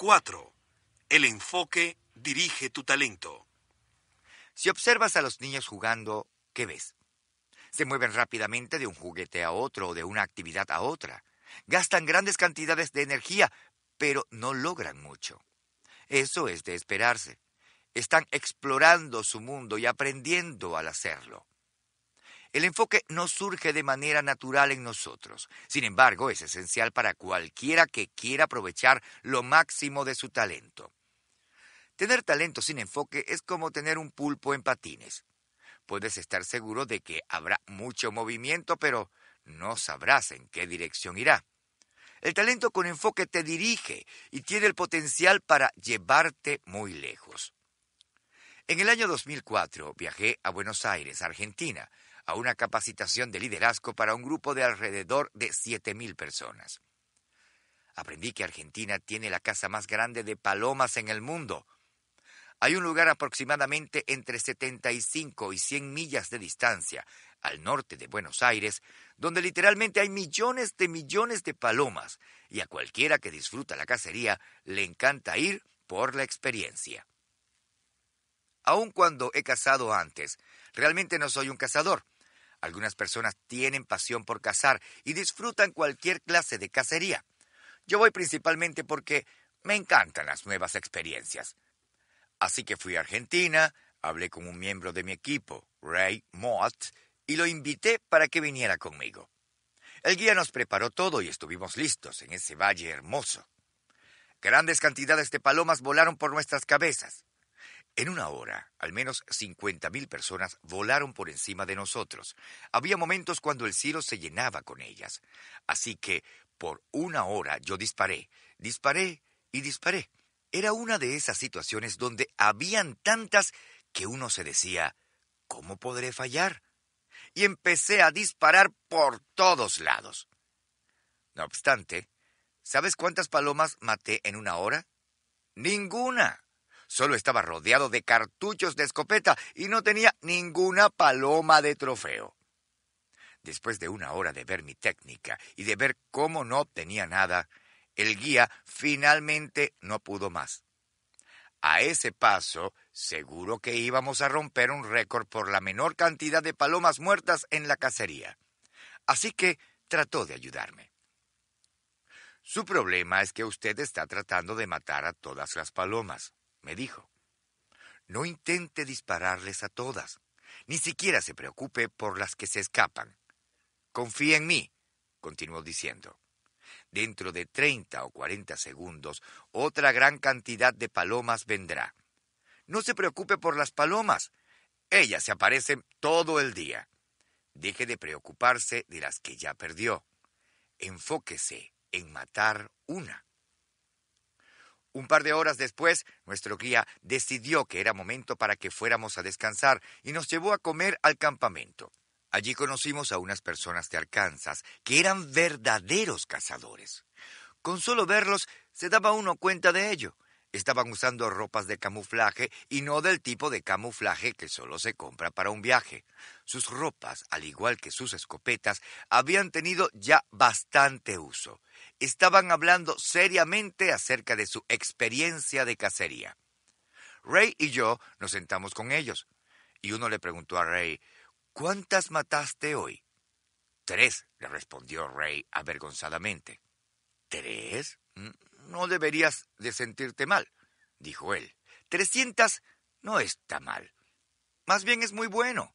4. El enfoque dirige tu talento. Si observas a los niños jugando, ¿qué ves? Se mueven rápidamente de un juguete a otro o de una actividad a otra. Gastan grandes cantidades de energía, pero no logran mucho. Eso es de esperarse. Están explorando su mundo y aprendiendo al hacerlo. El enfoque no surge de manera natural en nosotros. Sin embargo, es esencial para cualquiera que quiera aprovechar lo máximo de su talento. Tener talento sin enfoque es como tener un pulpo en patines. Puedes estar seguro de que habrá mucho movimiento, pero no sabrás en qué dirección irá. El talento con enfoque te dirige y tiene el potencial para llevarte muy lejos. En el año 2004 viajé a Buenos Aires, Argentina, a una capacitación de liderazgo para un grupo de alrededor de 7.000 personas. Aprendí que Argentina tiene la casa más grande de palomas en el mundo. Hay un lugar aproximadamente entre 75 y 100 millas de distancia, al norte de Buenos Aires, donde literalmente hay millones de millones de palomas, y a cualquiera que disfruta la cacería le encanta ir por la experiencia. Aun cuando he cazado antes, realmente no soy un cazador. Algunas personas tienen pasión por cazar y disfrutan cualquier clase de cacería. Yo voy principalmente porque me encantan las nuevas experiencias. Así que fui a Argentina, hablé con un miembro de mi equipo, Ray Mott, y lo invité para que viniera conmigo. El guía nos preparó todo y estuvimos listos en ese valle hermoso. Grandes cantidades de palomas volaron por nuestras cabezas. En una hora, al menos 50.000 personas volaron por encima de nosotros. Había momentos cuando el cielo se llenaba con ellas. Así que, por una hora, yo disparé, disparé y disparé. Era una de esas situaciones donde habían tantas que uno se decía, ¿cómo podré fallar? Y empecé a disparar por todos lados. No obstante, ¿sabes cuántas palomas maté en una hora? Ninguna solo estaba rodeado de cartuchos de escopeta y no tenía ninguna paloma de trofeo. Después de una hora de ver mi técnica y de ver cómo no obtenía nada, el guía finalmente no pudo más. A ese paso, seguro que íbamos a romper un récord por la menor cantidad de palomas muertas en la cacería. Así que trató de ayudarme. Su problema es que usted está tratando de matar a todas las palomas me dijo. No intente dispararles a todas, ni siquiera se preocupe por las que se escapan. Confía en mí, continuó diciendo. Dentro de treinta o cuarenta segundos, otra gran cantidad de palomas vendrá. No se preocupe por las palomas. Ellas se aparecen todo el día. Deje de preocuparse de las que ya perdió. Enfóquese en matar una. Un par de horas después, nuestro guía decidió que era momento para que fuéramos a descansar y nos llevó a comer al campamento. Allí conocimos a unas personas de Arkansas que eran verdaderos cazadores. Con solo verlos se daba uno cuenta de ello. Estaban usando ropas de camuflaje y no del tipo de camuflaje que solo se compra para un viaje. Sus ropas, al igual que sus escopetas, habían tenido ya bastante uso estaban hablando seriamente acerca de su experiencia de cacería. Ray y yo nos sentamos con ellos, y uno le preguntó a Ray, ¿cuántas mataste hoy? Tres, le respondió Ray avergonzadamente. ¿Tres? No deberías de sentirte mal, dijo él. Trescientas no está mal. Más bien es muy bueno.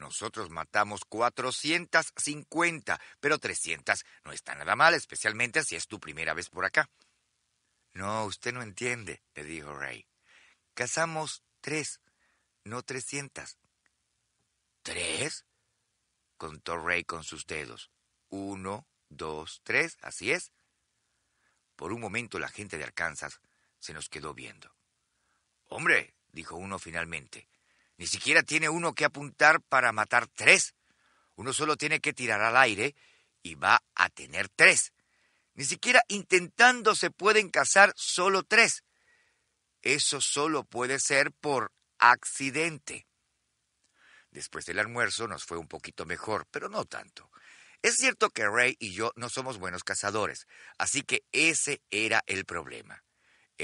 Nosotros matamos 450, pero 300 no está nada mal, especialmente si es tu primera vez por acá. No, usted no entiende, le dijo Ray. Cazamos tres, no 300. ¿Tres? contó Ray con sus dedos. Uno, dos, tres, así es. Por un momento la gente de Arkansas se nos quedó viendo. Hombre, dijo uno finalmente, ni siquiera tiene uno que apuntar para matar tres. Uno solo tiene que tirar al aire y va a tener tres. Ni siquiera intentando se pueden cazar solo tres. Eso solo puede ser por accidente. Después del almuerzo nos fue un poquito mejor, pero no tanto. Es cierto que Ray y yo no somos buenos cazadores, así que ese era el problema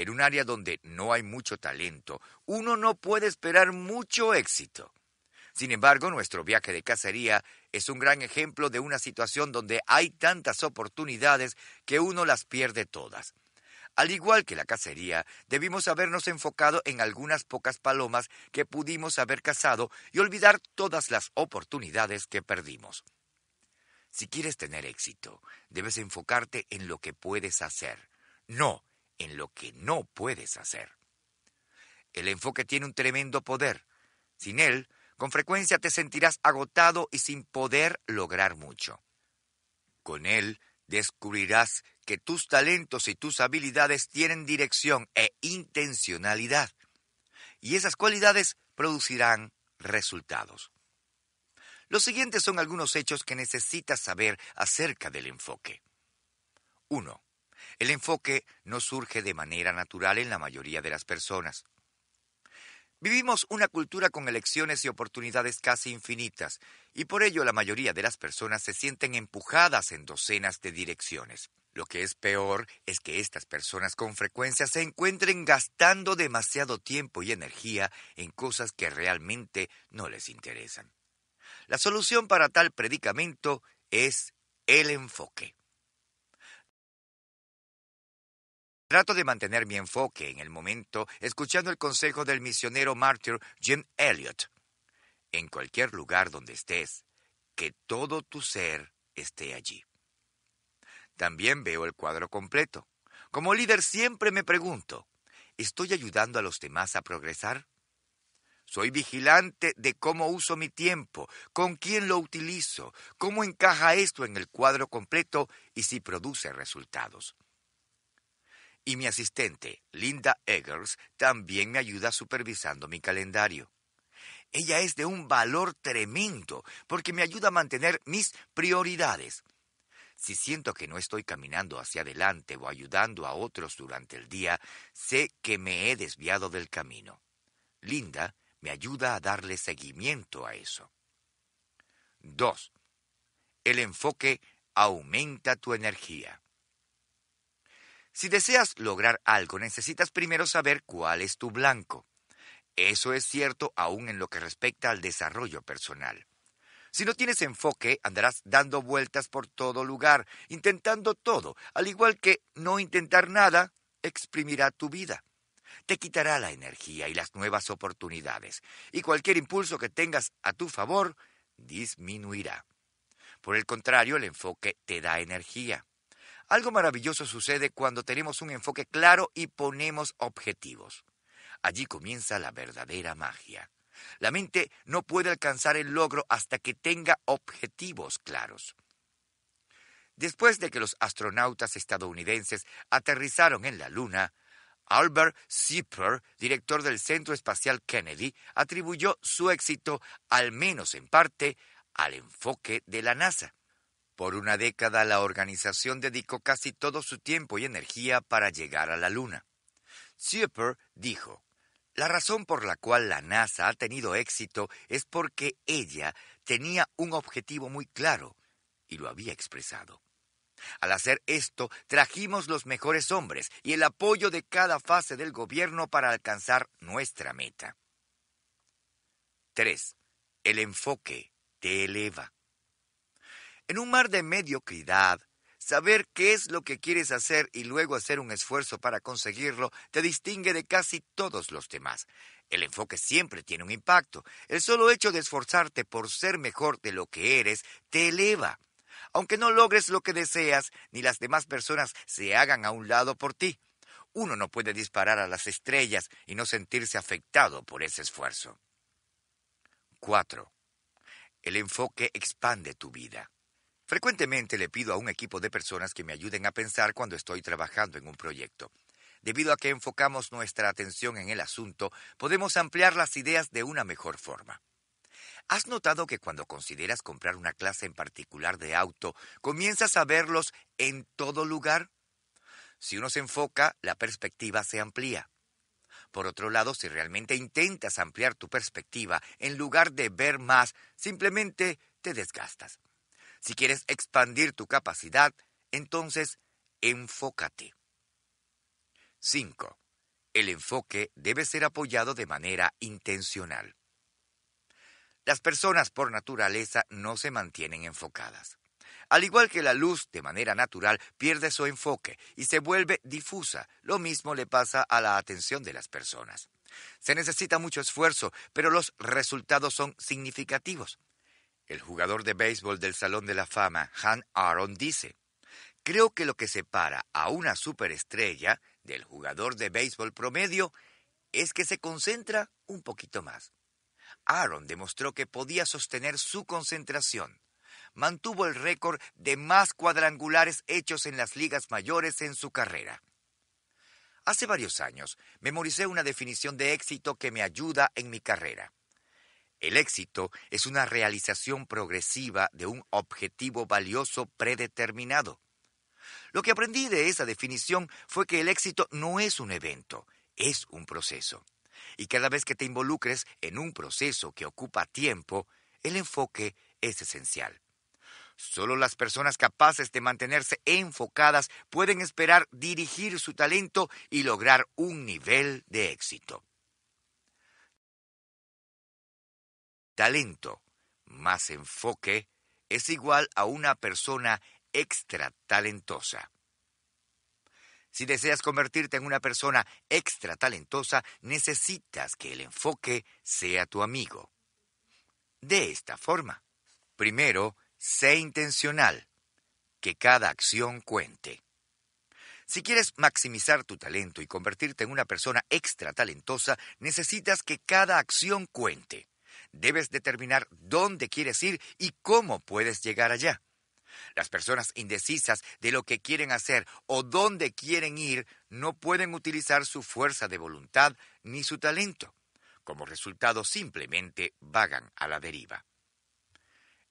en un área donde no hay mucho talento, uno no puede esperar mucho éxito. Sin embargo, nuestro viaje de cacería es un gran ejemplo de una situación donde hay tantas oportunidades que uno las pierde todas. Al igual que la cacería, debimos habernos enfocado en algunas pocas palomas que pudimos haber cazado y olvidar todas las oportunidades que perdimos. Si quieres tener éxito, debes enfocarte en lo que puedes hacer, no en lo que no puedes hacer. El enfoque tiene un tremendo poder. Sin él, con frecuencia te sentirás agotado y sin poder lograr mucho. Con él, descubrirás que tus talentos y tus habilidades tienen dirección e intencionalidad. Y esas cualidades producirán resultados. Los siguientes son algunos hechos que necesitas saber acerca del enfoque. 1. El enfoque no surge de manera natural en la mayoría de las personas. Vivimos una cultura con elecciones y oportunidades casi infinitas, y por ello la mayoría de las personas se sienten empujadas en docenas de direcciones. Lo que es peor es que estas personas con frecuencia se encuentren gastando demasiado tiempo y energía en cosas que realmente no les interesan. La solución para tal predicamento es el enfoque. Trato de mantener mi enfoque en el momento escuchando el consejo del misionero mártir Jim Elliot. En cualquier lugar donde estés, que todo tu ser esté allí. También veo el cuadro completo. Como líder siempre me pregunto, ¿estoy ayudando a los demás a progresar? Soy vigilante de cómo uso mi tiempo, con quién lo utilizo, cómo encaja esto en el cuadro completo y si produce resultados y mi asistente, Linda Eggers, también me ayuda supervisando mi calendario. Ella es de un valor tremendo porque me ayuda a mantener mis prioridades. Si siento que no estoy caminando hacia adelante o ayudando a otros durante el día, sé que me he desviado del camino. Linda me ayuda a darle seguimiento a eso. 2. El enfoque aumenta tu energía. Si deseas lograr algo, necesitas primero saber cuál es tu blanco. Eso es cierto aún en lo que respecta al desarrollo personal. Si no tienes enfoque, andarás dando vueltas por todo lugar, intentando todo, al igual que no intentar nada exprimirá tu vida. Te quitará la energía y las nuevas oportunidades, y cualquier impulso que tengas a tu favor disminuirá. Por el contrario, el enfoque te da energía. Algo maravilloso sucede cuando tenemos un enfoque claro y ponemos objetivos. Allí comienza la verdadera magia. La mente no puede alcanzar el logro hasta que tenga objetivos claros. Después de que los astronautas estadounidenses aterrizaron en la Luna, Albert Zipper, director del Centro Espacial Kennedy, atribuyó su éxito, al menos en parte, al enfoque de la NASA. Por una década la organización dedicó casi todo su tiempo y energía para llegar a la Luna. Zipper dijo, la razón por la cual la NASA ha tenido éxito es porque ella tenía un objetivo muy claro y lo había expresado. Al hacer esto, trajimos los mejores hombres y el apoyo de cada fase del gobierno para alcanzar nuestra meta. 3. El enfoque te eleva. En un mar de mediocridad, saber qué es lo que quieres hacer y luego hacer un esfuerzo para conseguirlo te distingue de casi todos los demás. El enfoque siempre tiene un impacto. El solo hecho de esforzarte por ser mejor de lo que eres te eleva. Aunque no logres lo que deseas, ni las demás personas se hagan a un lado por ti. Uno no puede disparar a las estrellas y no sentirse afectado por ese esfuerzo. 4. El enfoque expande tu vida. Frecuentemente le pido a un equipo de personas que me ayuden a pensar cuando estoy trabajando en un proyecto. Debido a que enfocamos nuestra atención en el asunto, podemos ampliar las ideas de una mejor forma. ¿Has notado que cuando consideras comprar una clase en particular de auto, comienzas a verlos en todo lugar? Si uno se enfoca, la perspectiva se amplía. Por otro lado, si realmente intentas ampliar tu perspectiva, en lugar de ver más, simplemente te desgastas. Si quieres expandir tu capacidad, entonces enfócate. 5. El enfoque debe ser apoyado de manera intencional. Las personas por naturaleza no se mantienen enfocadas. Al igual que la luz de manera natural pierde su enfoque y se vuelve difusa, lo mismo le pasa a la atención de las personas. Se necesita mucho esfuerzo, pero los resultados son significativos. El jugador de béisbol del Salón de la Fama, Han Aaron, dice, Creo que lo que separa a una superestrella del jugador de béisbol promedio es que se concentra un poquito más. Aaron demostró que podía sostener su concentración. Mantuvo el récord de más cuadrangulares hechos en las ligas mayores en su carrera. Hace varios años memoricé una definición de éxito que me ayuda en mi carrera. El éxito es una realización progresiva de un objetivo valioso predeterminado. Lo que aprendí de esa definición fue que el éxito no es un evento, es un proceso. Y cada vez que te involucres en un proceso que ocupa tiempo, el enfoque es esencial. Solo las personas capaces de mantenerse enfocadas pueden esperar dirigir su talento y lograr un nivel de éxito. Talento más enfoque es igual a una persona extra talentosa. Si deseas convertirte en una persona extra talentosa, necesitas que el enfoque sea tu amigo. De esta forma. Primero, sé intencional. Que cada acción cuente. Si quieres maximizar tu talento y convertirte en una persona extra talentosa, necesitas que cada acción cuente debes determinar dónde quieres ir y cómo puedes llegar allá. Las personas indecisas de lo que quieren hacer o dónde quieren ir no pueden utilizar su fuerza de voluntad ni su talento. Como resultado simplemente vagan a la deriva.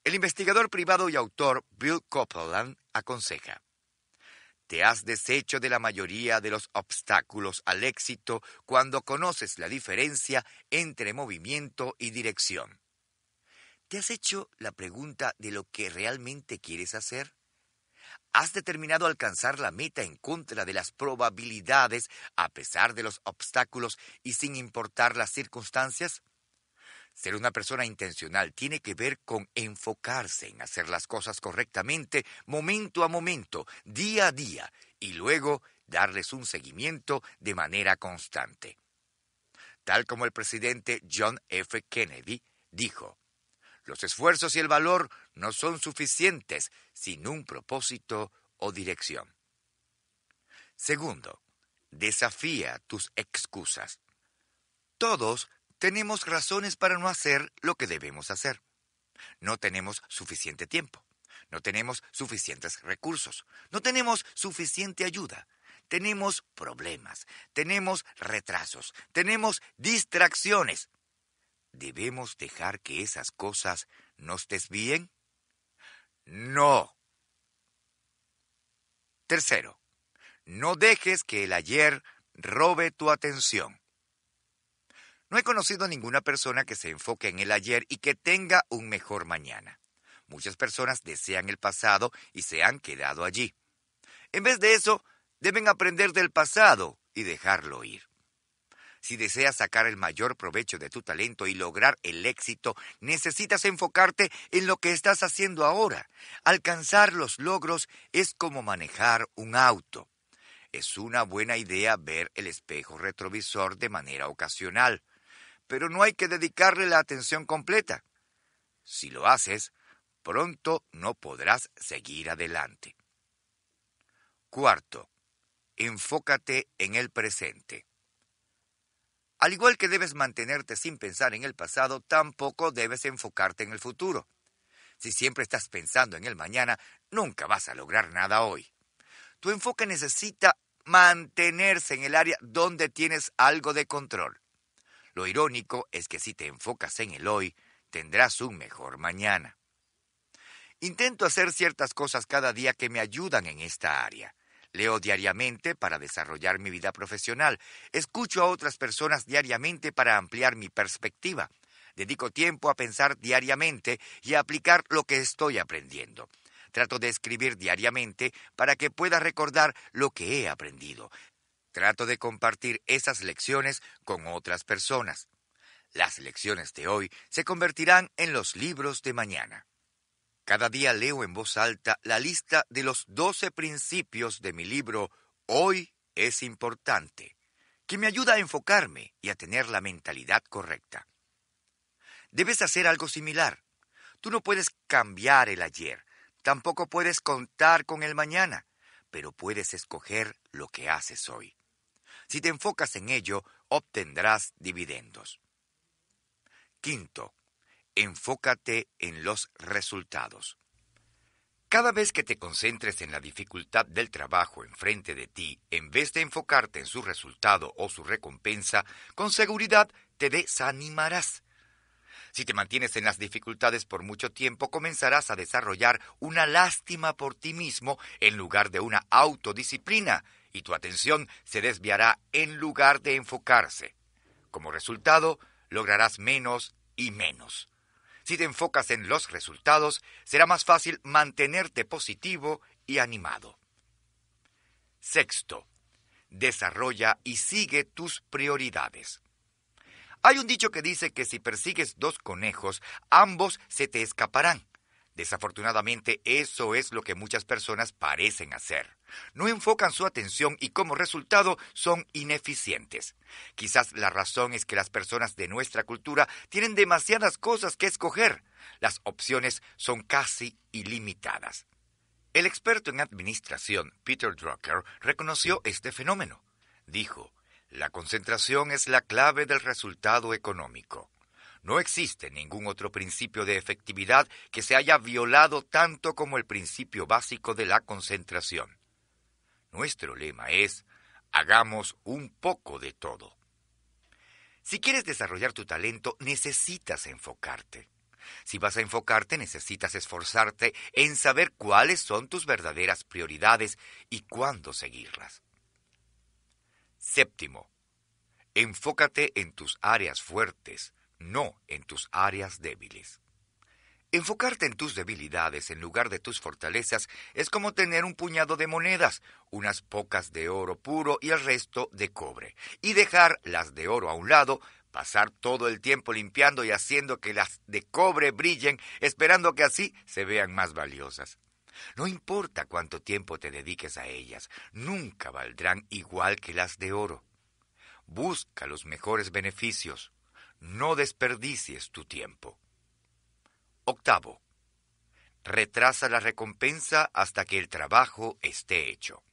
El investigador privado y autor Bill Copeland aconseja. Te has deshecho de la mayoría de los obstáculos al éxito cuando conoces la diferencia entre movimiento y dirección. ¿Te has hecho la pregunta de lo que realmente quieres hacer? ¿Has determinado alcanzar la meta en contra de las probabilidades, a pesar de los obstáculos y sin importar las circunstancias? Ser una persona intencional tiene que ver con enfocarse en hacer las cosas correctamente momento a momento, día a día, y luego darles un seguimiento de manera constante. Tal como el presidente John F. Kennedy dijo, los esfuerzos y el valor no son suficientes sin un propósito o dirección. Segundo, desafía tus excusas. Todos tenemos razones para no hacer lo que debemos hacer. No tenemos suficiente tiempo, no tenemos suficientes recursos, no tenemos suficiente ayuda, tenemos problemas, tenemos retrasos, tenemos distracciones. ¿Debemos dejar que esas cosas nos desvíen? No. Tercero, no dejes que el ayer robe tu atención. No he conocido ninguna persona que se enfoque en el ayer y que tenga un mejor mañana. Muchas personas desean el pasado y se han quedado allí. En vez de eso, deben aprender del pasado y dejarlo ir. Si deseas sacar el mayor provecho de tu talento y lograr el éxito, necesitas enfocarte en lo que estás haciendo ahora. Alcanzar los logros es como manejar un auto. Es una buena idea ver el espejo retrovisor de manera ocasional pero no hay que dedicarle la atención completa. Si lo haces, pronto no podrás seguir adelante. Cuarto, enfócate en el presente. Al igual que debes mantenerte sin pensar en el pasado, tampoco debes enfocarte en el futuro. Si siempre estás pensando en el mañana, nunca vas a lograr nada hoy. Tu enfoque necesita mantenerse en el área donde tienes algo de control. Lo irónico es que si te enfocas en el hoy, tendrás un mejor mañana. Intento hacer ciertas cosas cada día que me ayudan en esta área. Leo diariamente para desarrollar mi vida profesional. Escucho a otras personas diariamente para ampliar mi perspectiva. Dedico tiempo a pensar diariamente y a aplicar lo que estoy aprendiendo. Trato de escribir diariamente para que pueda recordar lo que he aprendido trato de compartir esas lecciones con otras personas. Las lecciones de hoy se convertirán en los libros de mañana. Cada día leo en voz alta la lista de los 12 principios de mi libro Hoy es importante, que me ayuda a enfocarme y a tener la mentalidad correcta. Debes hacer algo similar. Tú no puedes cambiar el ayer, tampoco puedes contar con el mañana, pero puedes escoger lo que haces hoy. Si te enfocas en ello, obtendrás dividendos. Quinto, enfócate en los resultados. Cada vez que te concentres en la dificultad del trabajo enfrente de ti, en vez de enfocarte en su resultado o su recompensa, con seguridad te desanimarás. Si te mantienes en las dificultades por mucho tiempo, comenzarás a desarrollar una lástima por ti mismo en lugar de una autodisciplina y tu atención se desviará en lugar de enfocarse. Como resultado, lograrás menos y menos. Si te enfocas en los resultados, será más fácil mantenerte positivo y animado. Sexto, desarrolla y sigue tus prioridades. Hay un dicho que dice que si persigues dos conejos, ambos se te escaparán. Desafortunadamente, eso es lo que muchas personas parecen hacer. No enfocan su atención y como resultado son ineficientes. Quizás la razón es que las personas de nuestra cultura tienen demasiadas cosas que escoger. Las opciones son casi ilimitadas. El experto en administración, Peter Drucker, reconoció este fenómeno. Dijo, la concentración es la clave del resultado económico. No existe ningún otro principio de efectividad que se haya violado tanto como el principio básico de la concentración. Nuestro lema es, hagamos un poco de todo. Si quieres desarrollar tu talento, necesitas enfocarte. Si vas a enfocarte, necesitas esforzarte en saber cuáles son tus verdaderas prioridades y cuándo seguirlas. Séptimo, enfócate en tus áreas fuertes no en tus áreas débiles. Enfocarte en tus debilidades en lugar de tus fortalezas es como tener un puñado de monedas, unas pocas de oro puro y el resto de cobre, y dejar las de oro a un lado, pasar todo el tiempo limpiando y haciendo que las de cobre brillen, esperando que así se vean más valiosas. No importa cuánto tiempo te dediques a ellas, nunca valdrán igual que las de oro. Busca los mejores beneficios no desperdicies tu tiempo. Octavo, retrasa la recompensa hasta que el trabajo esté hecho.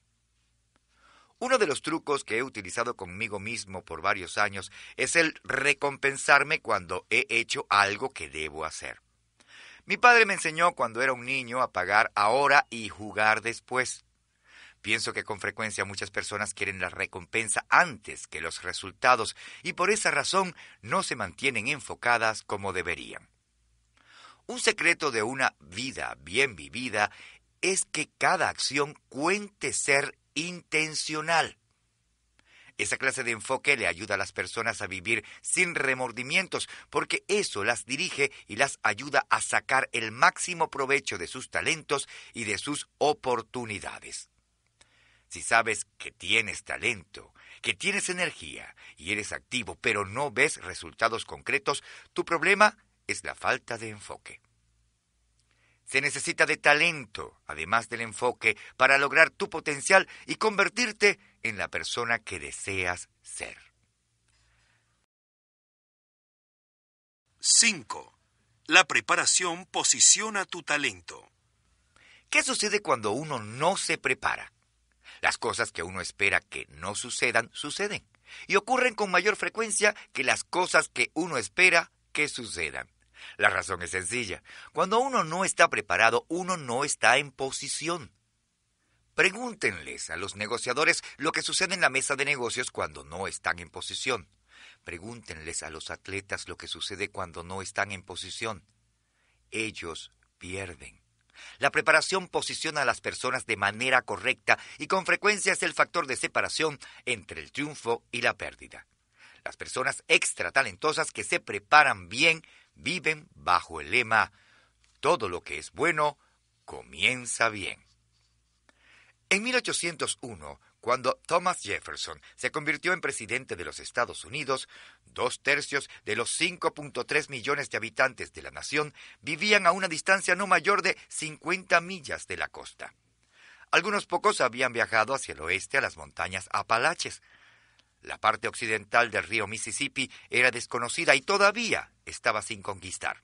Uno de los trucos que he utilizado conmigo mismo por varios años es el recompensarme cuando he hecho algo que debo hacer. Mi padre me enseñó cuando era un niño a pagar ahora y jugar después. Pienso que con frecuencia muchas personas quieren la recompensa antes que los resultados y por esa razón no se mantienen enfocadas como deberían. Un secreto de una vida bien vivida es que cada acción cuente ser intencional. Esa clase de enfoque le ayuda a las personas a vivir sin remordimientos, porque eso las dirige y las ayuda a sacar el máximo provecho de sus talentos y de sus oportunidades. Si sabes que tienes talento, que tienes energía y eres activo, pero no ves resultados concretos, tu problema es la falta de enfoque. Se necesita de talento, además del enfoque, para lograr tu potencial y convertirte en la persona que deseas ser. 5. La preparación posiciona tu talento. ¿Qué sucede cuando uno no se prepara? Las cosas que uno espera que no sucedan, suceden. Y ocurren con mayor frecuencia que las cosas que uno espera que sucedan. La razón es sencilla. Cuando uno no está preparado, uno no está en posición. Pregúntenles a los negociadores lo que sucede en la mesa de negocios cuando no están en posición. Pregúntenles a los atletas lo que sucede cuando no están en posición. Ellos pierden. La preparación posiciona a las personas de manera correcta y con frecuencia es el factor de separación entre el triunfo y la pérdida. Las personas extra talentosas que se preparan bien viven bajo el lema Todo lo que es bueno comienza bien. En 1801, cuando Thomas Jefferson se convirtió en presidente de los Estados Unidos, dos tercios de los 5.3 millones de habitantes de la nación vivían a una distancia no mayor de 50 millas de la costa. Algunos pocos habían viajado hacia el oeste a las montañas Apalaches. La parte occidental del río Mississippi era desconocida y todavía estaba sin conquistar.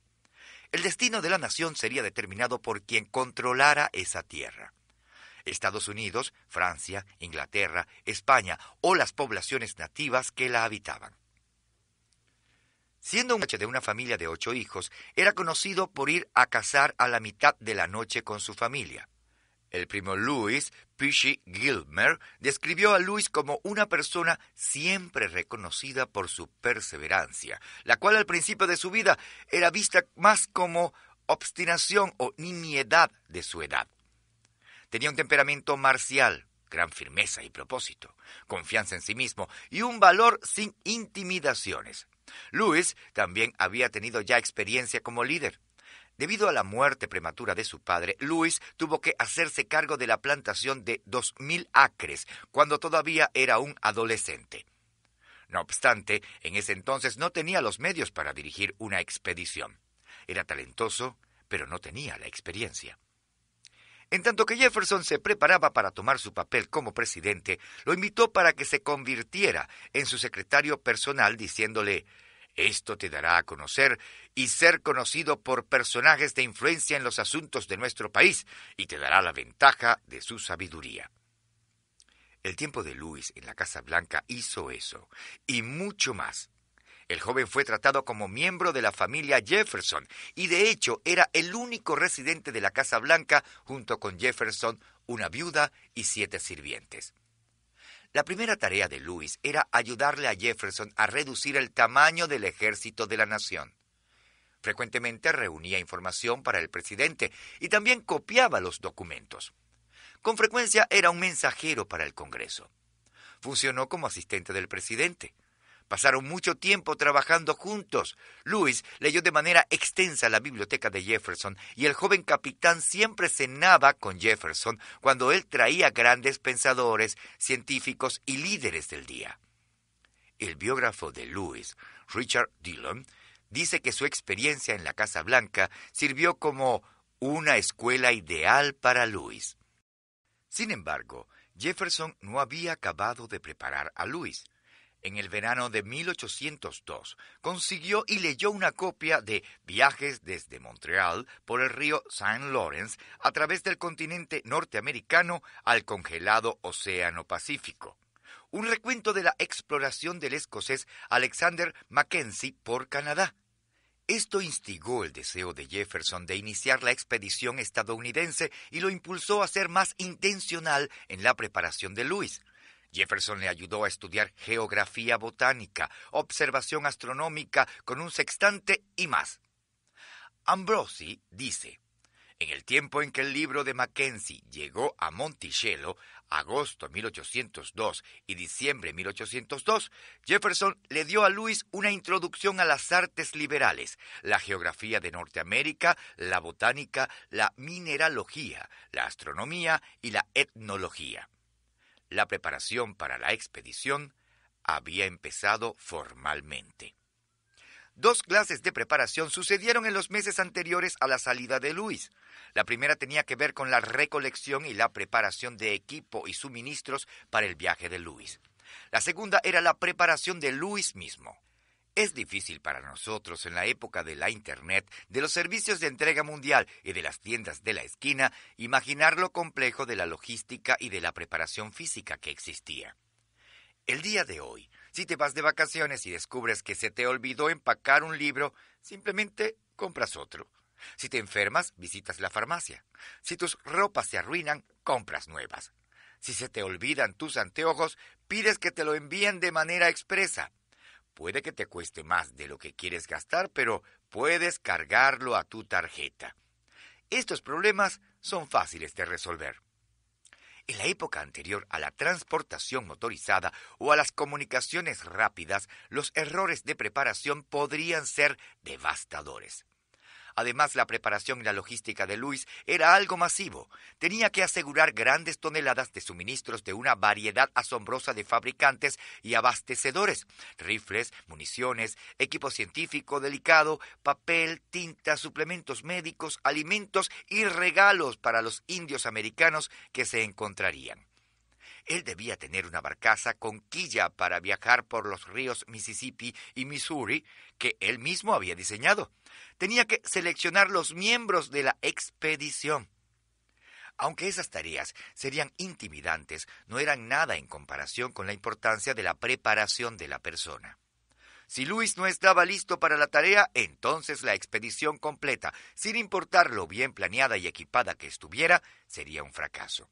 El destino de la nación sería determinado por quien controlara esa tierra. Estados Unidos, Francia, Inglaterra, España o las poblaciones nativas que la habitaban. Siendo un de una familia de ocho hijos, era conocido por ir a cazar a la mitad de la noche con su familia. El primo Louis, Pichi Gilmer, describió a Louis como una persona siempre reconocida por su perseverancia, la cual al principio de su vida era vista más como obstinación o nimiedad de su edad. Tenía un temperamento marcial, gran firmeza y propósito, confianza en sí mismo y un valor sin intimidaciones. Luis también había tenido ya experiencia como líder. Debido a la muerte prematura de su padre, Luis tuvo que hacerse cargo de la plantación de 2.000 acres cuando todavía era un adolescente. No obstante, en ese entonces no tenía los medios para dirigir una expedición. Era talentoso, pero no tenía la experiencia. En tanto que Jefferson se preparaba para tomar su papel como presidente, lo invitó para que se convirtiera en su secretario personal diciéndole, esto te dará a conocer y ser conocido por personajes de influencia en los asuntos de nuestro país y te dará la ventaja de su sabiduría. El tiempo de Luis en la Casa Blanca hizo eso y mucho más. El joven fue tratado como miembro de la familia Jefferson y de hecho era el único residente de la Casa Blanca junto con Jefferson, una viuda y siete sirvientes. La primera tarea de Lewis era ayudarle a Jefferson a reducir el tamaño del ejército de la nación. Frecuentemente reunía información para el presidente y también copiaba los documentos. Con frecuencia era un mensajero para el Congreso. Funcionó como asistente del presidente. Pasaron mucho tiempo trabajando juntos. Lewis leyó de manera extensa la biblioteca de Jefferson y el joven capitán siempre cenaba con Jefferson cuando él traía grandes pensadores, científicos y líderes del día. El biógrafo de Lewis, Richard Dillon, dice que su experiencia en la Casa Blanca sirvió como una escuela ideal para Lewis. Sin embargo, Jefferson no había acabado de preparar a Lewis en el verano de 1802, consiguió y leyó una copia de Viajes desde Montreal por el río Saint Lawrence a través del continente norteamericano al congelado Océano Pacífico. Un recuento de la exploración del escocés Alexander Mackenzie por Canadá. Esto instigó el deseo de Jefferson de iniciar la expedición estadounidense y lo impulsó a ser más intencional en la preparación de Lewis Jefferson le ayudó a estudiar geografía botánica, observación astronómica con un sextante y más. Ambrosi dice, en el tiempo en que el libro de Mackenzie llegó a Monticello, agosto 1802 y diciembre 1802, Jefferson le dio a Luis una introducción a las artes liberales, la geografía de Norteamérica, la botánica, la mineralogía, la astronomía y la etnología la preparación para la expedición había empezado formalmente. Dos clases de preparación sucedieron en los meses anteriores a la salida de Luis. La primera tenía que ver con la recolección y la preparación de equipo y suministros para el viaje de Luis. La segunda era la preparación de Luis mismo. Es difícil para nosotros en la época de la Internet, de los servicios de entrega mundial y de las tiendas de la esquina, imaginar lo complejo de la logística y de la preparación física que existía. El día de hoy, si te vas de vacaciones y descubres que se te olvidó empacar un libro, simplemente compras otro. Si te enfermas, visitas la farmacia. Si tus ropas se arruinan, compras nuevas. Si se te olvidan tus anteojos, pides que te lo envíen de manera expresa. Puede que te cueste más de lo que quieres gastar, pero puedes cargarlo a tu tarjeta. Estos problemas son fáciles de resolver. En la época anterior a la transportación motorizada o a las comunicaciones rápidas, los errores de preparación podrían ser devastadores. Además, la preparación y la logística de Luis era algo masivo. Tenía que asegurar grandes toneladas de suministros de una variedad asombrosa de fabricantes y abastecedores. Rifles, municiones, equipo científico delicado, papel, tinta, suplementos médicos, alimentos y regalos para los indios americanos que se encontrarían. Él debía tener una barcaza con quilla para viajar por los ríos Mississippi y Missouri que él mismo había diseñado. Tenía que seleccionar los miembros de la expedición. Aunque esas tareas serían intimidantes, no eran nada en comparación con la importancia de la preparación de la persona. Si Luis no estaba listo para la tarea, entonces la expedición completa, sin importar lo bien planeada y equipada que estuviera, sería un fracaso.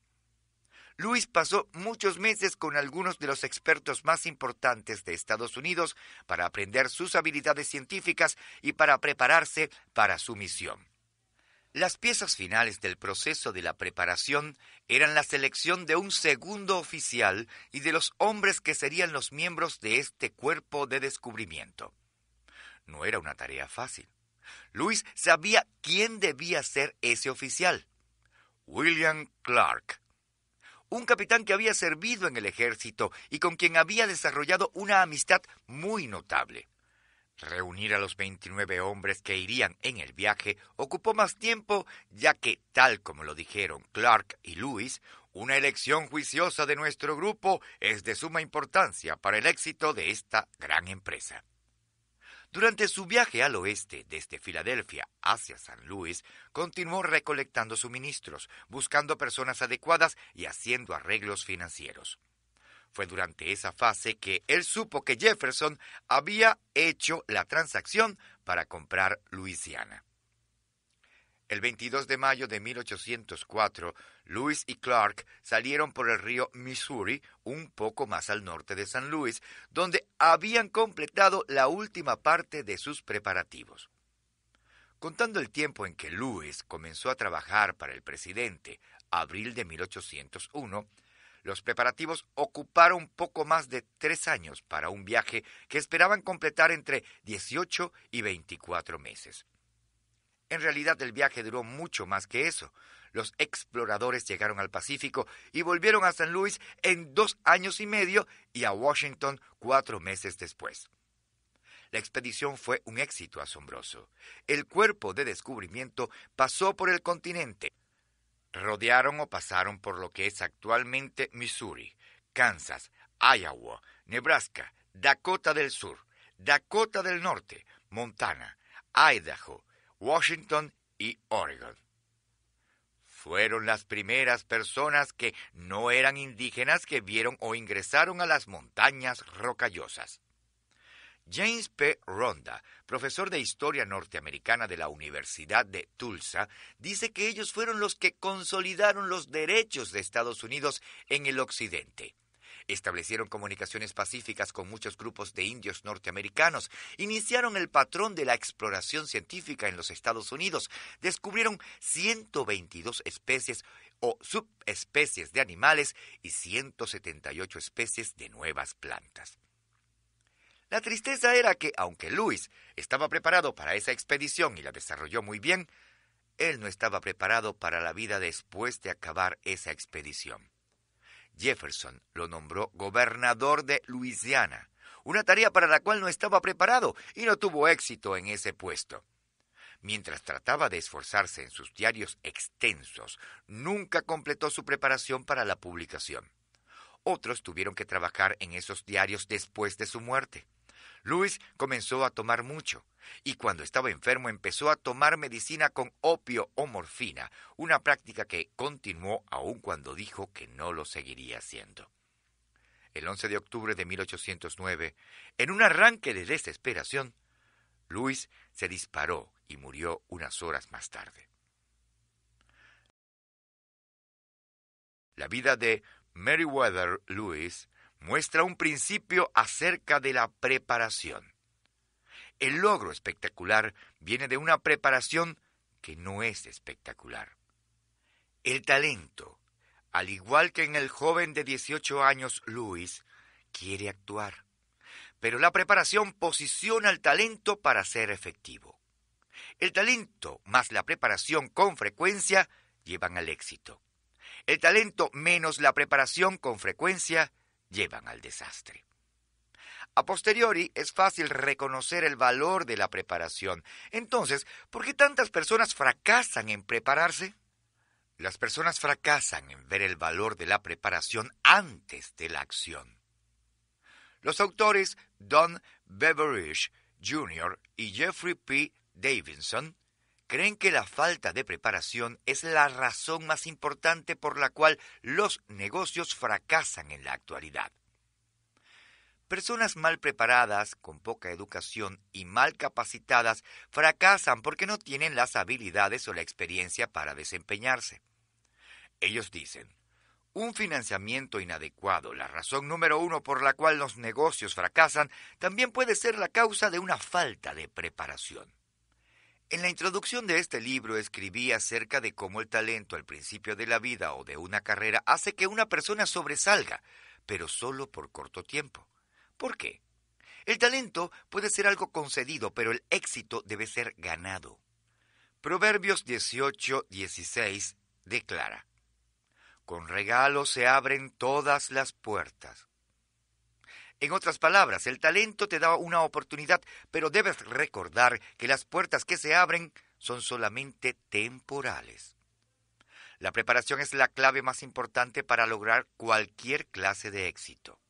Luis pasó muchos meses con algunos de los expertos más importantes de Estados Unidos para aprender sus habilidades científicas y para prepararse para su misión. Las piezas finales del proceso de la preparación eran la selección de un segundo oficial y de los hombres que serían los miembros de este cuerpo de descubrimiento. No era una tarea fácil. Luis sabía quién debía ser ese oficial. William Clark, un capitán que había servido en el ejército y con quien había desarrollado una amistad muy notable. Reunir a los 29 hombres que irían en el viaje ocupó más tiempo, ya que, tal como lo dijeron Clark y Lewis, una elección juiciosa de nuestro grupo es de suma importancia para el éxito de esta gran empresa. Durante su viaje al oeste, desde Filadelfia hacia San Luis, continuó recolectando suministros, buscando personas adecuadas y haciendo arreglos financieros. Fue durante esa fase que él supo que Jefferson había hecho la transacción para comprar Luisiana. El 22 de mayo de 1804, Lewis y Clark salieron por el río Missouri, un poco más al norte de San Luis, donde habían completado la última parte de sus preparativos. Contando el tiempo en que Lewis comenzó a trabajar para el presidente, abril de 1801, los preparativos ocuparon poco más de tres años para un viaje que esperaban completar entre 18 y 24 meses. En realidad el viaje duró mucho más que eso. Los exploradores llegaron al Pacífico y volvieron a San Luis en dos años y medio y a Washington cuatro meses después. La expedición fue un éxito asombroso. El cuerpo de descubrimiento pasó por el continente. Rodearon o pasaron por lo que es actualmente Missouri, Kansas, Iowa, Nebraska, Dakota del Sur, Dakota del Norte, Montana, Idaho, Washington y Oregon. Fueron las primeras personas que no eran indígenas que vieron o ingresaron a las montañas rocallosas. James P. Ronda, profesor de Historia Norteamericana de la Universidad de Tulsa, dice que ellos fueron los que consolidaron los derechos de Estados Unidos en el Occidente establecieron comunicaciones pacíficas con muchos grupos de indios norteamericanos, iniciaron el patrón de la exploración científica en los Estados Unidos, descubrieron 122 especies o subespecies de animales y 178 especies de nuevas plantas. La tristeza era que, aunque Luis estaba preparado para esa expedición y la desarrolló muy bien, él no estaba preparado para la vida después de acabar esa expedición. Jefferson lo nombró gobernador de Luisiana, una tarea para la cual no estaba preparado y no tuvo éxito en ese puesto. Mientras trataba de esforzarse en sus diarios extensos, nunca completó su preparación para la publicación. Otros tuvieron que trabajar en esos diarios después de su muerte. Luis comenzó a tomar mucho y cuando estaba enfermo empezó a tomar medicina con opio o morfina, una práctica que continuó aun cuando dijo que no lo seguiría haciendo. El 11 de octubre de 1809, en un arranque de desesperación, Luis se disparó y murió unas horas más tarde. La vida de Meriwether Lewis muestra un principio acerca de la preparación. El logro espectacular viene de una preparación que no es espectacular. El talento, al igual que en el joven de 18 años Luis, quiere actuar, pero la preparación posiciona al talento para ser efectivo. El talento más la preparación con frecuencia llevan al éxito. El talento menos la preparación con frecuencia llevan al desastre. A posteriori es fácil reconocer el valor de la preparación. Entonces, ¿por qué tantas personas fracasan en prepararse? Las personas fracasan en ver el valor de la preparación antes de la acción. Los autores Don Beveridge Jr. y Jeffrey P. Davidson creen que la falta de preparación es la razón más importante por la cual los negocios fracasan en la actualidad. Personas mal preparadas, con poca educación y mal capacitadas fracasan porque no tienen las habilidades o la experiencia para desempeñarse. Ellos dicen, un financiamiento inadecuado, la razón número uno por la cual los negocios fracasan, también puede ser la causa de una falta de preparación. En la introducción de este libro escribí acerca de cómo el talento al principio de la vida o de una carrera hace que una persona sobresalga, pero solo por corto tiempo. ¿Por qué? El talento puede ser algo concedido, pero el éxito debe ser ganado. Proverbios 18:16 declara, Con regalo se abren todas las puertas, en otras palabras, el talento te da una oportunidad, pero debes recordar que las puertas que se abren son solamente temporales. La preparación es la clave más importante para lograr cualquier clase de éxito.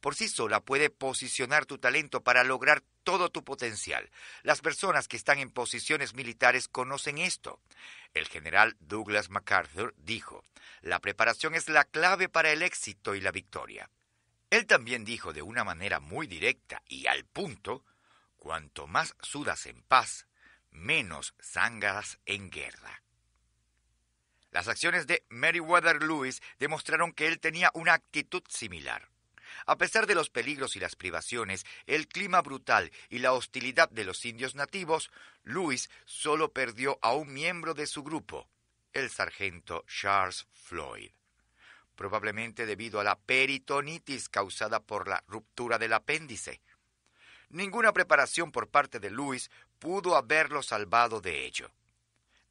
Por sí sola puede posicionar tu talento para lograr todo tu potencial. Las personas que están en posiciones militares conocen esto. El general Douglas MacArthur dijo, la preparación es la clave para el éxito y la victoria. Él también dijo de una manera muy directa y al punto, cuanto más sudas en paz, menos sangras en guerra. Las acciones de Meriwether Lewis demostraron que él tenía una actitud similar. A pesar de los peligros y las privaciones, el clima brutal y la hostilidad de los indios nativos, Lewis solo perdió a un miembro de su grupo, el sargento Charles Floyd probablemente debido a la peritonitis causada por la ruptura del apéndice. Ninguna preparación por parte de Luis pudo haberlo salvado de ello.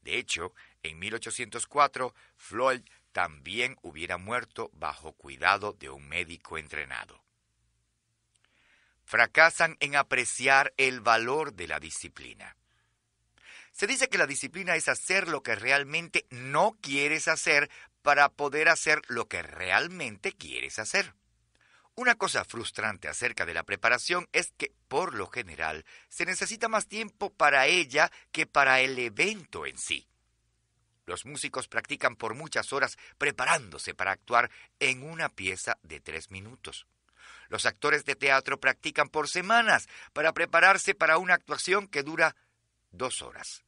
De hecho, en 1804, Floyd también hubiera muerto bajo cuidado de un médico entrenado. Fracasan en apreciar el valor de la disciplina. Se dice que la disciplina es hacer lo que realmente no quieres hacer para poder hacer lo que realmente quieres hacer. Una cosa frustrante acerca de la preparación es que, por lo general, se necesita más tiempo para ella que para el evento en sí. Los músicos practican por muchas horas preparándose para actuar en una pieza de tres minutos. Los actores de teatro practican por semanas para prepararse para una actuación que dura dos horas.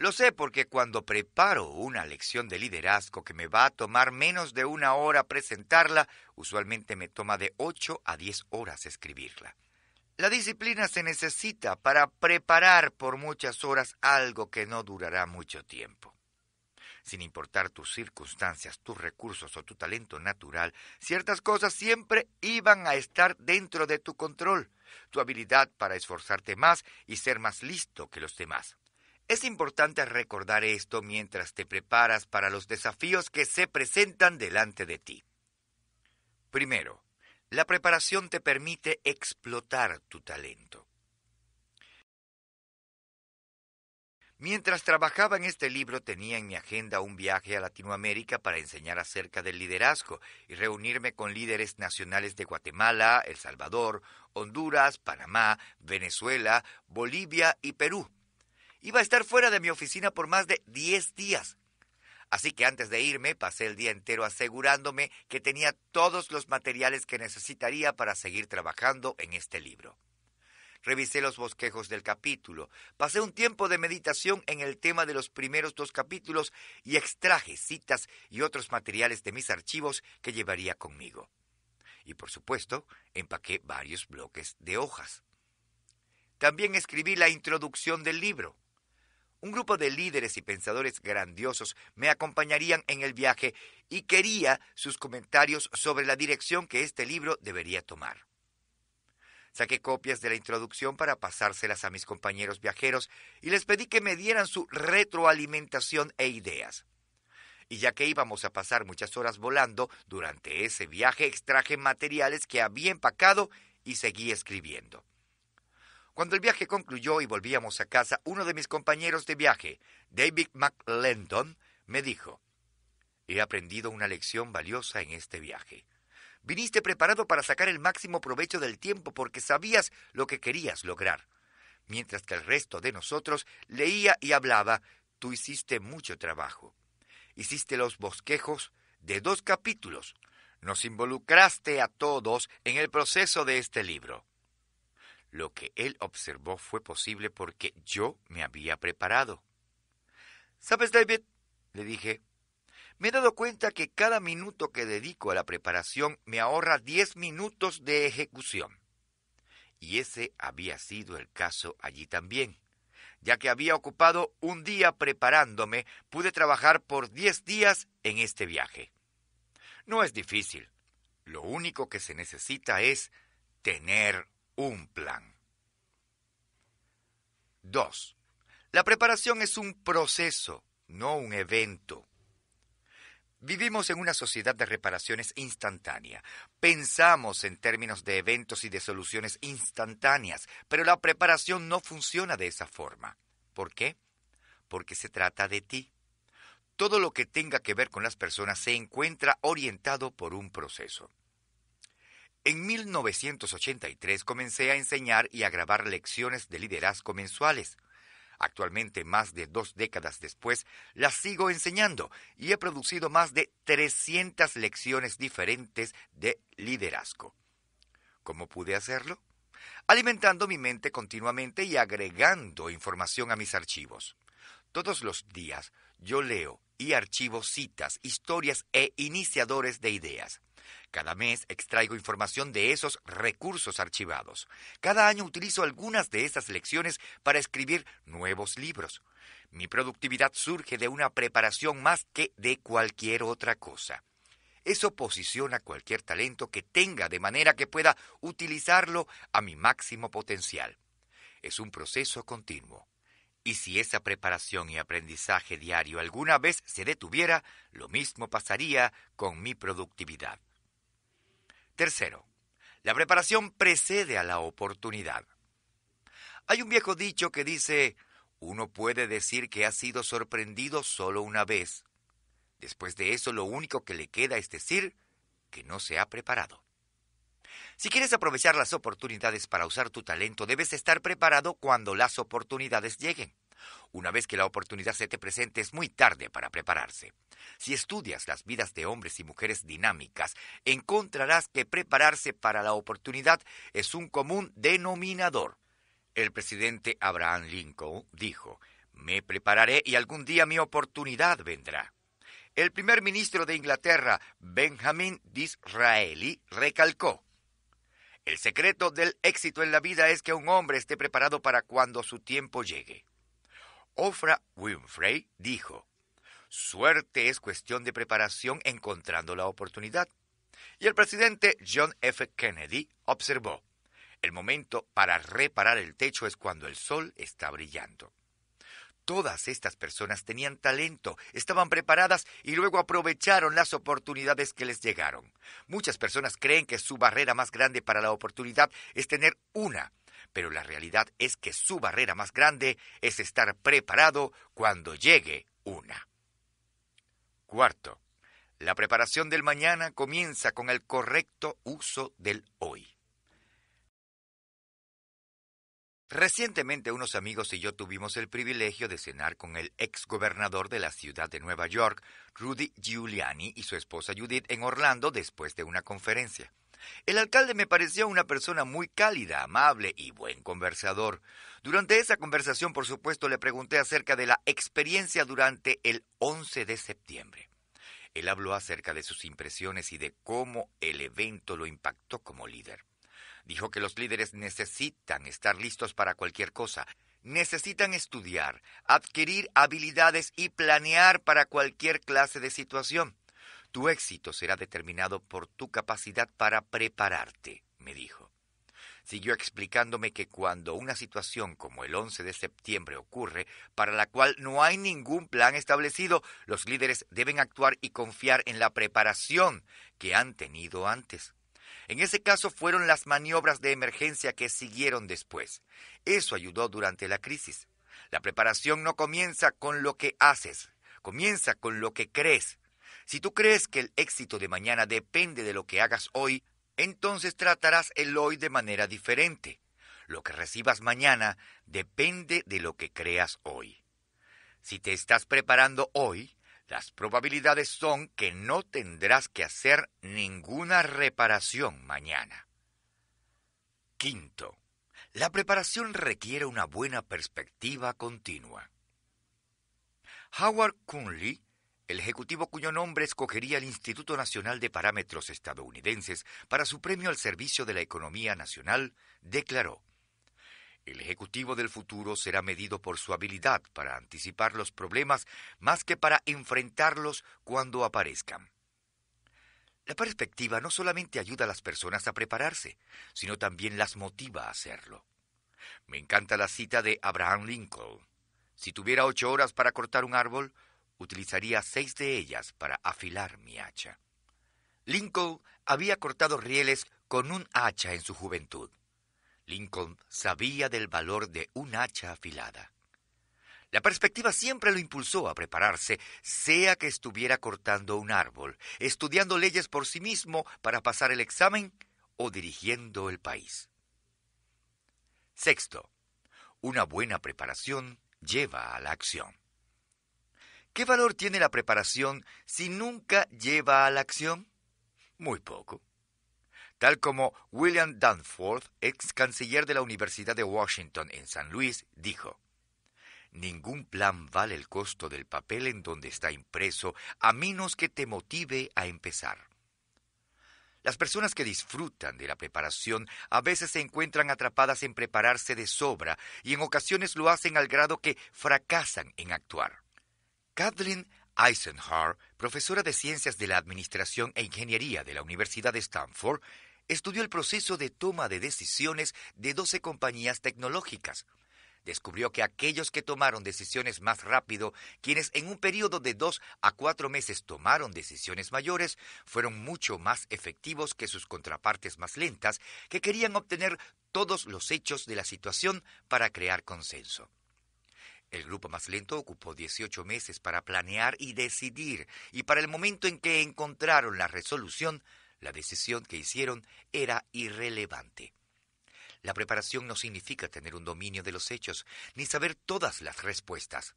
Lo sé porque cuando preparo una lección de liderazgo que me va a tomar menos de una hora presentarla, usualmente me toma de 8 a 10 horas escribirla. La disciplina se necesita para preparar por muchas horas algo que no durará mucho tiempo. Sin importar tus circunstancias, tus recursos o tu talento natural, ciertas cosas siempre iban a estar dentro de tu control, tu habilidad para esforzarte más y ser más listo que los demás es importante recordar esto mientras te preparas para los desafíos que se presentan delante de ti. Primero, la preparación te permite explotar tu talento. Mientras trabajaba en este libro tenía en mi agenda un viaje a Latinoamérica para enseñar acerca del liderazgo y reunirme con líderes nacionales de Guatemala, El Salvador, Honduras, Panamá, Venezuela, Bolivia y Perú. Iba a estar fuera de mi oficina por más de 10 días. Así que antes de irme pasé el día entero asegurándome que tenía todos los materiales que necesitaría para seguir trabajando en este libro. Revisé los bosquejos del capítulo, pasé un tiempo de meditación en el tema de los primeros dos capítulos y extraje citas y otros materiales de mis archivos que llevaría conmigo. Y por supuesto, empaqué varios bloques de hojas. También escribí la introducción del libro un grupo de líderes y pensadores grandiosos me acompañarían en el viaje y quería sus comentarios sobre la dirección que este libro debería tomar. Saqué copias de la introducción para pasárselas a mis compañeros viajeros y les pedí que me dieran su retroalimentación e ideas. Y ya que íbamos a pasar muchas horas volando, durante ese viaje extraje materiales que había empacado y seguí escribiendo. Cuando el viaje concluyó y volvíamos a casa, uno de mis compañeros de viaje, David McLendon, me dijo, He aprendido una lección valiosa en este viaje. Viniste preparado para sacar el máximo provecho del tiempo porque sabías lo que querías lograr. Mientras que el resto de nosotros leía y hablaba, tú hiciste mucho trabajo. Hiciste los bosquejos de dos capítulos. Nos involucraste a todos en el proceso de este libro. Lo que él observó fue posible porque yo me había preparado. ¿Sabes, David? le dije. Me he dado cuenta que cada minuto que dedico a la preparación me ahorra diez minutos de ejecución. Y ese había sido el caso allí también. Ya que había ocupado un día preparándome, pude trabajar por diez días en este viaje. No es difícil. Lo único que se necesita es tener un plan. 2. La preparación es un proceso, no un evento. Vivimos en una sociedad de reparaciones instantánea. Pensamos en términos de eventos y de soluciones instantáneas, pero la preparación no funciona de esa forma. ¿Por qué? Porque se trata de ti. Todo lo que tenga que ver con las personas se encuentra orientado por un proceso. En 1983 comencé a enseñar y a grabar lecciones de liderazgo mensuales. Actualmente, más de dos décadas después, las sigo enseñando y he producido más de 300 lecciones diferentes de liderazgo. ¿Cómo pude hacerlo? Alimentando mi mente continuamente y agregando información a mis archivos. Todos los días yo leo y archivo citas, historias e iniciadores de ideas. Cada mes extraigo información de esos recursos archivados. Cada año utilizo algunas de esas lecciones para escribir nuevos libros. Mi productividad surge de una preparación más que de cualquier otra cosa. Eso posiciona cualquier talento que tenga de manera que pueda utilizarlo a mi máximo potencial. Es un proceso continuo. Y si esa preparación y aprendizaje diario alguna vez se detuviera, lo mismo pasaría con mi productividad. Tercero, la preparación precede a la oportunidad. Hay un viejo dicho que dice, uno puede decir que ha sido sorprendido solo una vez. Después de eso lo único que le queda es decir que no se ha preparado. Si quieres aprovechar las oportunidades para usar tu talento, debes estar preparado cuando las oportunidades lleguen. Una vez que la oportunidad se te presente es muy tarde para prepararse. Si estudias las vidas de hombres y mujeres dinámicas, encontrarás que prepararse para la oportunidad es un común denominador. El presidente Abraham Lincoln dijo, me prepararé y algún día mi oportunidad vendrá. El primer ministro de Inglaterra, Benjamin Disraeli, recalcó, el secreto del éxito en la vida es que un hombre esté preparado para cuando su tiempo llegue. Ofra Winfrey dijo, Suerte es cuestión de preparación encontrando la oportunidad. Y el presidente John F. Kennedy observó, el momento para reparar el techo es cuando el sol está brillando. Todas estas personas tenían talento, estaban preparadas y luego aprovecharon las oportunidades que les llegaron. Muchas personas creen que su barrera más grande para la oportunidad es tener una, pero la realidad es que su barrera más grande es estar preparado cuando llegue una. Cuarto, la preparación del mañana comienza con el correcto uso del hoy. Recientemente unos amigos y yo tuvimos el privilegio de cenar con el ex gobernador de la ciudad de Nueva York, Rudy Giuliani, y su esposa Judith en Orlando después de una conferencia. El alcalde me pareció una persona muy cálida, amable y buen conversador. Durante esa conversación, por supuesto, le pregunté acerca de la experiencia durante el 11 de septiembre. Él habló acerca de sus impresiones y de cómo el evento lo impactó como líder. Dijo que los líderes necesitan estar listos para cualquier cosa. Necesitan estudiar, adquirir habilidades y planear para cualquier clase de situación. Tu éxito será determinado por tu capacidad para prepararte, me dijo. Siguió explicándome que cuando una situación como el 11 de septiembre ocurre, para la cual no hay ningún plan establecido, los líderes deben actuar y confiar en la preparación que han tenido antes. En ese caso fueron las maniobras de emergencia que siguieron después. Eso ayudó durante la crisis. La preparación no comienza con lo que haces, comienza con lo que crees si tú crees que el éxito de mañana depende de lo que hagas hoy, entonces tratarás el hoy de manera diferente. Lo que recibas mañana depende de lo que creas hoy. Si te estás preparando hoy, las probabilidades son que no tendrás que hacer ninguna reparación mañana. Quinto, la preparación requiere una buena perspectiva continua. Howard el ejecutivo cuyo nombre escogería el Instituto Nacional de Parámetros Estadounidenses para su premio al servicio de la economía nacional, declaró, El ejecutivo del futuro será medido por su habilidad para anticipar los problemas más que para enfrentarlos cuando aparezcan. La perspectiva no solamente ayuda a las personas a prepararse, sino también las motiva a hacerlo. Me encanta la cita de Abraham Lincoln. Si tuviera ocho horas para cortar un árbol, Utilizaría seis de ellas para afilar mi hacha. Lincoln había cortado rieles con un hacha en su juventud. Lincoln sabía del valor de un hacha afilada. La perspectiva siempre lo impulsó a prepararse, sea que estuviera cortando un árbol, estudiando leyes por sí mismo para pasar el examen o dirigiendo el país. Sexto, una buena preparación lleva a la acción. ¿Qué valor tiene la preparación si nunca lleva a la acción? Muy poco. Tal como William Danforth, ex canciller de la Universidad de Washington en San Luis, dijo, Ningún plan vale el costo del papel en donde está impreso a menos que te motive a empezar. Las personas que disfrutan de la preparación a veces se encuentran atrapadas en prepararse de sobra y en ocasiones lo hacen al grado que fracasan en actuar. Kathleen Eisenhardt, profesora de Ciencias de la Administración e Ingeniería de la Universidad de Stanford, estudió el proceso de toma de decisiones de 12 compañías tecnológicas. Descubrió que aquellos que tomaron decisiones más rápido, quienes en un periodo de dos a cuatro meses tomaron decisiones mayores, fueron mucho más efectivos que sus contrapartes más lentas, que querían obtener todos los hechos de la situación para crear consenso. El grupo más lento ocupó 18 meses para planear y decidir, y para el momento en que encontraron la resolución, la decisión que hicieron era irrelevante. La preparación no significa tener un dominio de los hechos, ni saber todas las respuestas.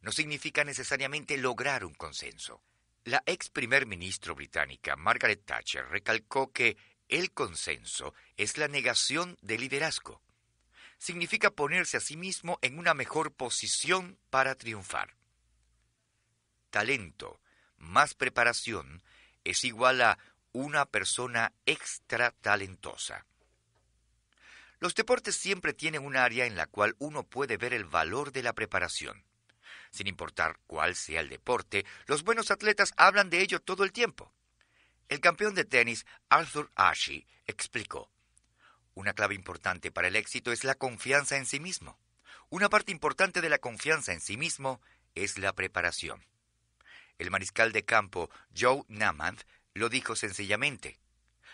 No significa necesariamente lograr un consenso. La ex primer ministro británica Margaret Thatcher recalcó que el consenso es la negación del liderazgo significa ponerse a sí mismo en una mejor posición para triunfar. Talento más preparación es igual a una persona extra talentosa. Los deportes siempre tienen un área en la cual uno puede ver el valor de la preparación. Sin importar cuál sea el deporte, los buenos atletas hablan de ello todo el tiempo. El campeón de tenis Arthur Ashe explicó, una clave importante para el éxito es la confianza en sí mismo. Una parte importante de la confianza en sí mismo es la preparación. El mariscal de campo Joe Namath lo dijo sencillamente.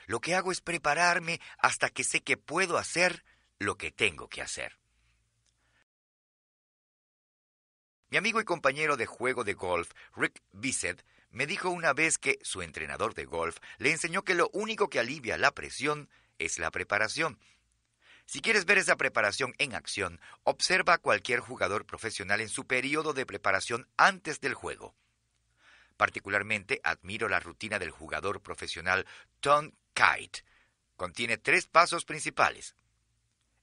Lo que hago es prepararme hasta que sé que puedo hacer lo que tengo que hacer. Mi amigo y compañero de juego de golf, Rick Bissett, me dijo una vez que su entrenador de golf le enseñó que lo único que alivia la presión es la preparación. Si quieres ver esa preparación en acción, observa a cualquier jugador profesional en su periodo de preparación antes del juego. Particularmente admiro la rutina del jugador profesional Tom Kite. Contiene tres pasos principales.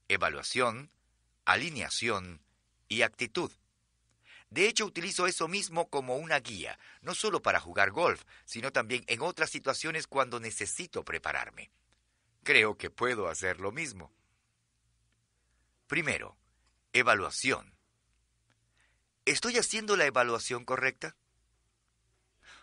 Evaluación, alineación y actitud. De hecho, utilizo eso mismo como una guía, no solo para jugar golf, sino también en otras situaciones cuando necesito prepararme creo que puedo hacer lo mismo. Primero, evaluación. ¿Estoy haciendo la evaluación correcta?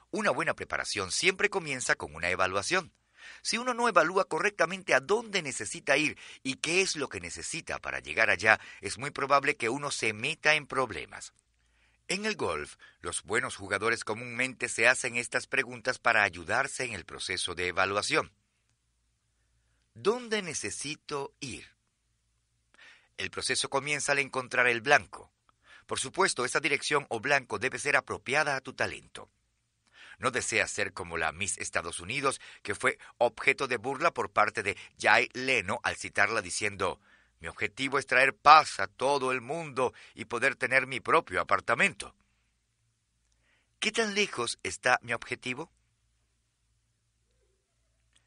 Una buena preparación siempre comienza con una evaluación. Si uno no evalúa correctamente a dónde necesita ir y qué es lo que necesita para llegar allá, es muy probable que uno se meta en problemas. En el golf, los buenos jugadores comúnmente se hacen estas preguntas para ayudarse en el proceso de evaluación. ¿Dónde necesito ir? El proceso comienza al encontrar el blanco. Por supuesto, esa dirección o blanco debe ser apropiada a tu talento. No deseas ser como la Miss Estados Unidos, que fue objeto de burla por parte de Jay Leno al citarla diciendo, mi objetivo es traer paz a todo el mundo y poder tener mi propio apartamento. ¿Qué tan lejos está mi objetivo?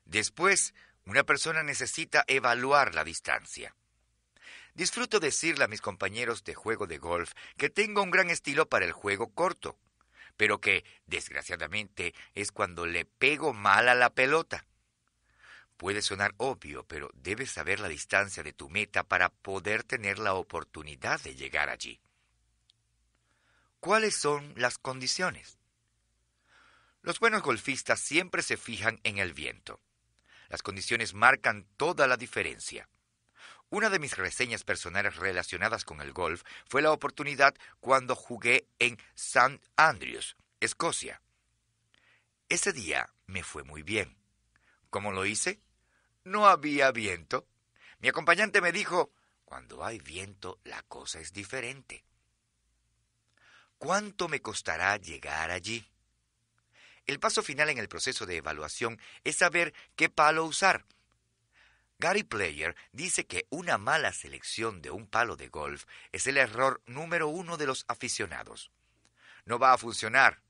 Después, una persona necesita evaluar la distancia. Disfruto decirle a mis compañeros de juego de golf que tengo un gran estilo para el juego corto, pero que, desgraciadamente, es cuando le pego mal a la pelota. Puede sonar obvio, pero debes saber la distancia de tu meta para poder tener la oportunidad de llegar allí. ¿Cuáles son las condiciones? Los buenos golfistas siempre se fijan en el viento. Las condiciones marcan toda la diferencia. Una de mis reseñas personales relacionadas con el golf fue la oportunidad cuando jugué en St. Andrews, Escocia. Ese día me fue muy bien. ¿Cómo lo hice? No había viento. Mi acompañante me dijo, cuando hay viento la cosa es diferente. ¿Cuánto me costará llegar allí? El paso final en el proceso de evaluación es saber qué palo usar. Gary Player dice que una mala selección de un palo de golf es el error número uno de los aficionados. No va a funcionar.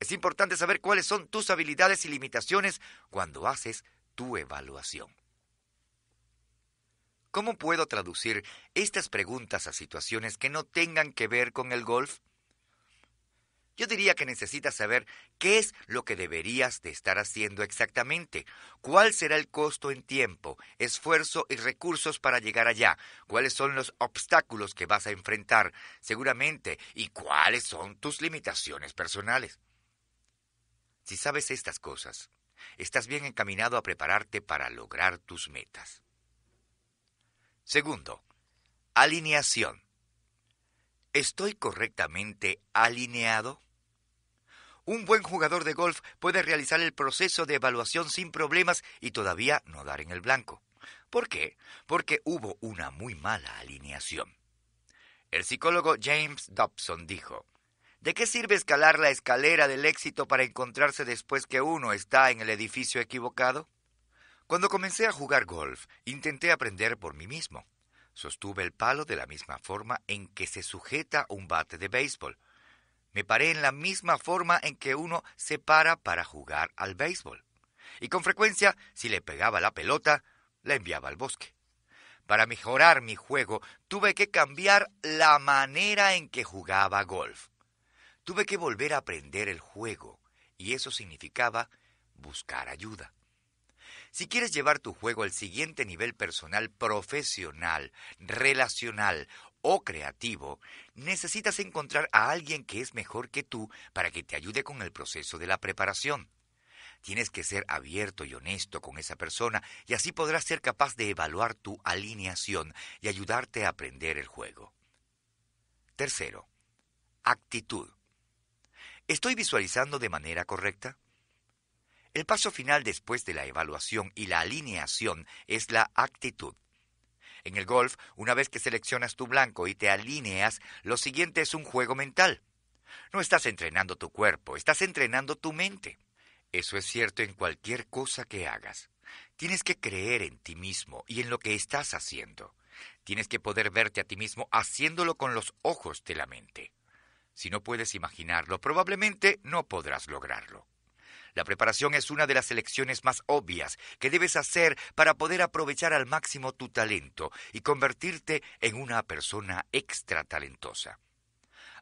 Es importante saber cuáles son tus habilidades y limitaciones cuando haces tu evaluación. ¿Cómo puedo traducir estas preguntas a situaciones que no tengan que ver con el golf? Yo diría que necesitas saber qué es lo que deberías de estar haciendo exactamente, cuál será el costo en tiempo, esfuerzo y recursos para llegar allá, cuáles son los obstáculos que vas a enfrentar seguramente y cuáles son tus limitaciones personales. Si sabes estas cosas, estás bien encaminado a prepararte para lograr tus metas. Segundo, alineación. ¿Estoy correctamente alineado? Un buen jugador de golf puede realizar el proceso de evaluación sin problemas y todavía no dar en el blanco. ¿Por qué? Porque hubo una muy mala alineación. El psicólogo James Dobson dijo, ¿De qué sirve escalar la escalera del éxito para encontrarse después que uno está en el edificio equivocado? Cuando comencé a jugar golf, intenté aprender por mí mismo. Sostuve el palo de la misma forma en que se sujeta un bate de béisbol. Me paré en la misma forma en que uno se para para jugar al béisbol. Y con frecuencia, si le pegaba la pelota, la enviaba al bosque. Para mejorar mi juego, tuve que cambiar la manera en que jugaba golf. Tuve que volver a aprender el juego, y eso significaba buscar ayuda. Si quieres llevar tu juego al siguiente nivel personal, profesional, relacional o creativo, necesitas encontrar a alguien que es mejor que tú para que te ayude con el proceso de la preparación. Tienes que ser abierto y honesto con esa persona y así podrás ser capaz de evaluar tu alineación y ayudarte a aprender el juego. Tercero, actitud. ¿Estoy visualizando de manera correcta? El paso final después de la evaluación y la alineación es la actitud. En el golf, una vez que seleccionas tu blanco y te alineas, lo siguiente es un juego mental. No estás entrenando tu cuerpo, estás entrenando tu mente. Eso es cierto en cualquier cosa que hagas. Tienes que creer en ti mismo y en lo que estás haciendo. Tienes que poder verte a ti mismo haciéndolo con los ojos de la mente. Si no puedes imaginarlo, probablemente no podrás lograrlo. La preparación es una de las elecciones más obvias que debes hacer para poder aprovechar al máximo tu talento y convertirte en una persona extra talentosa.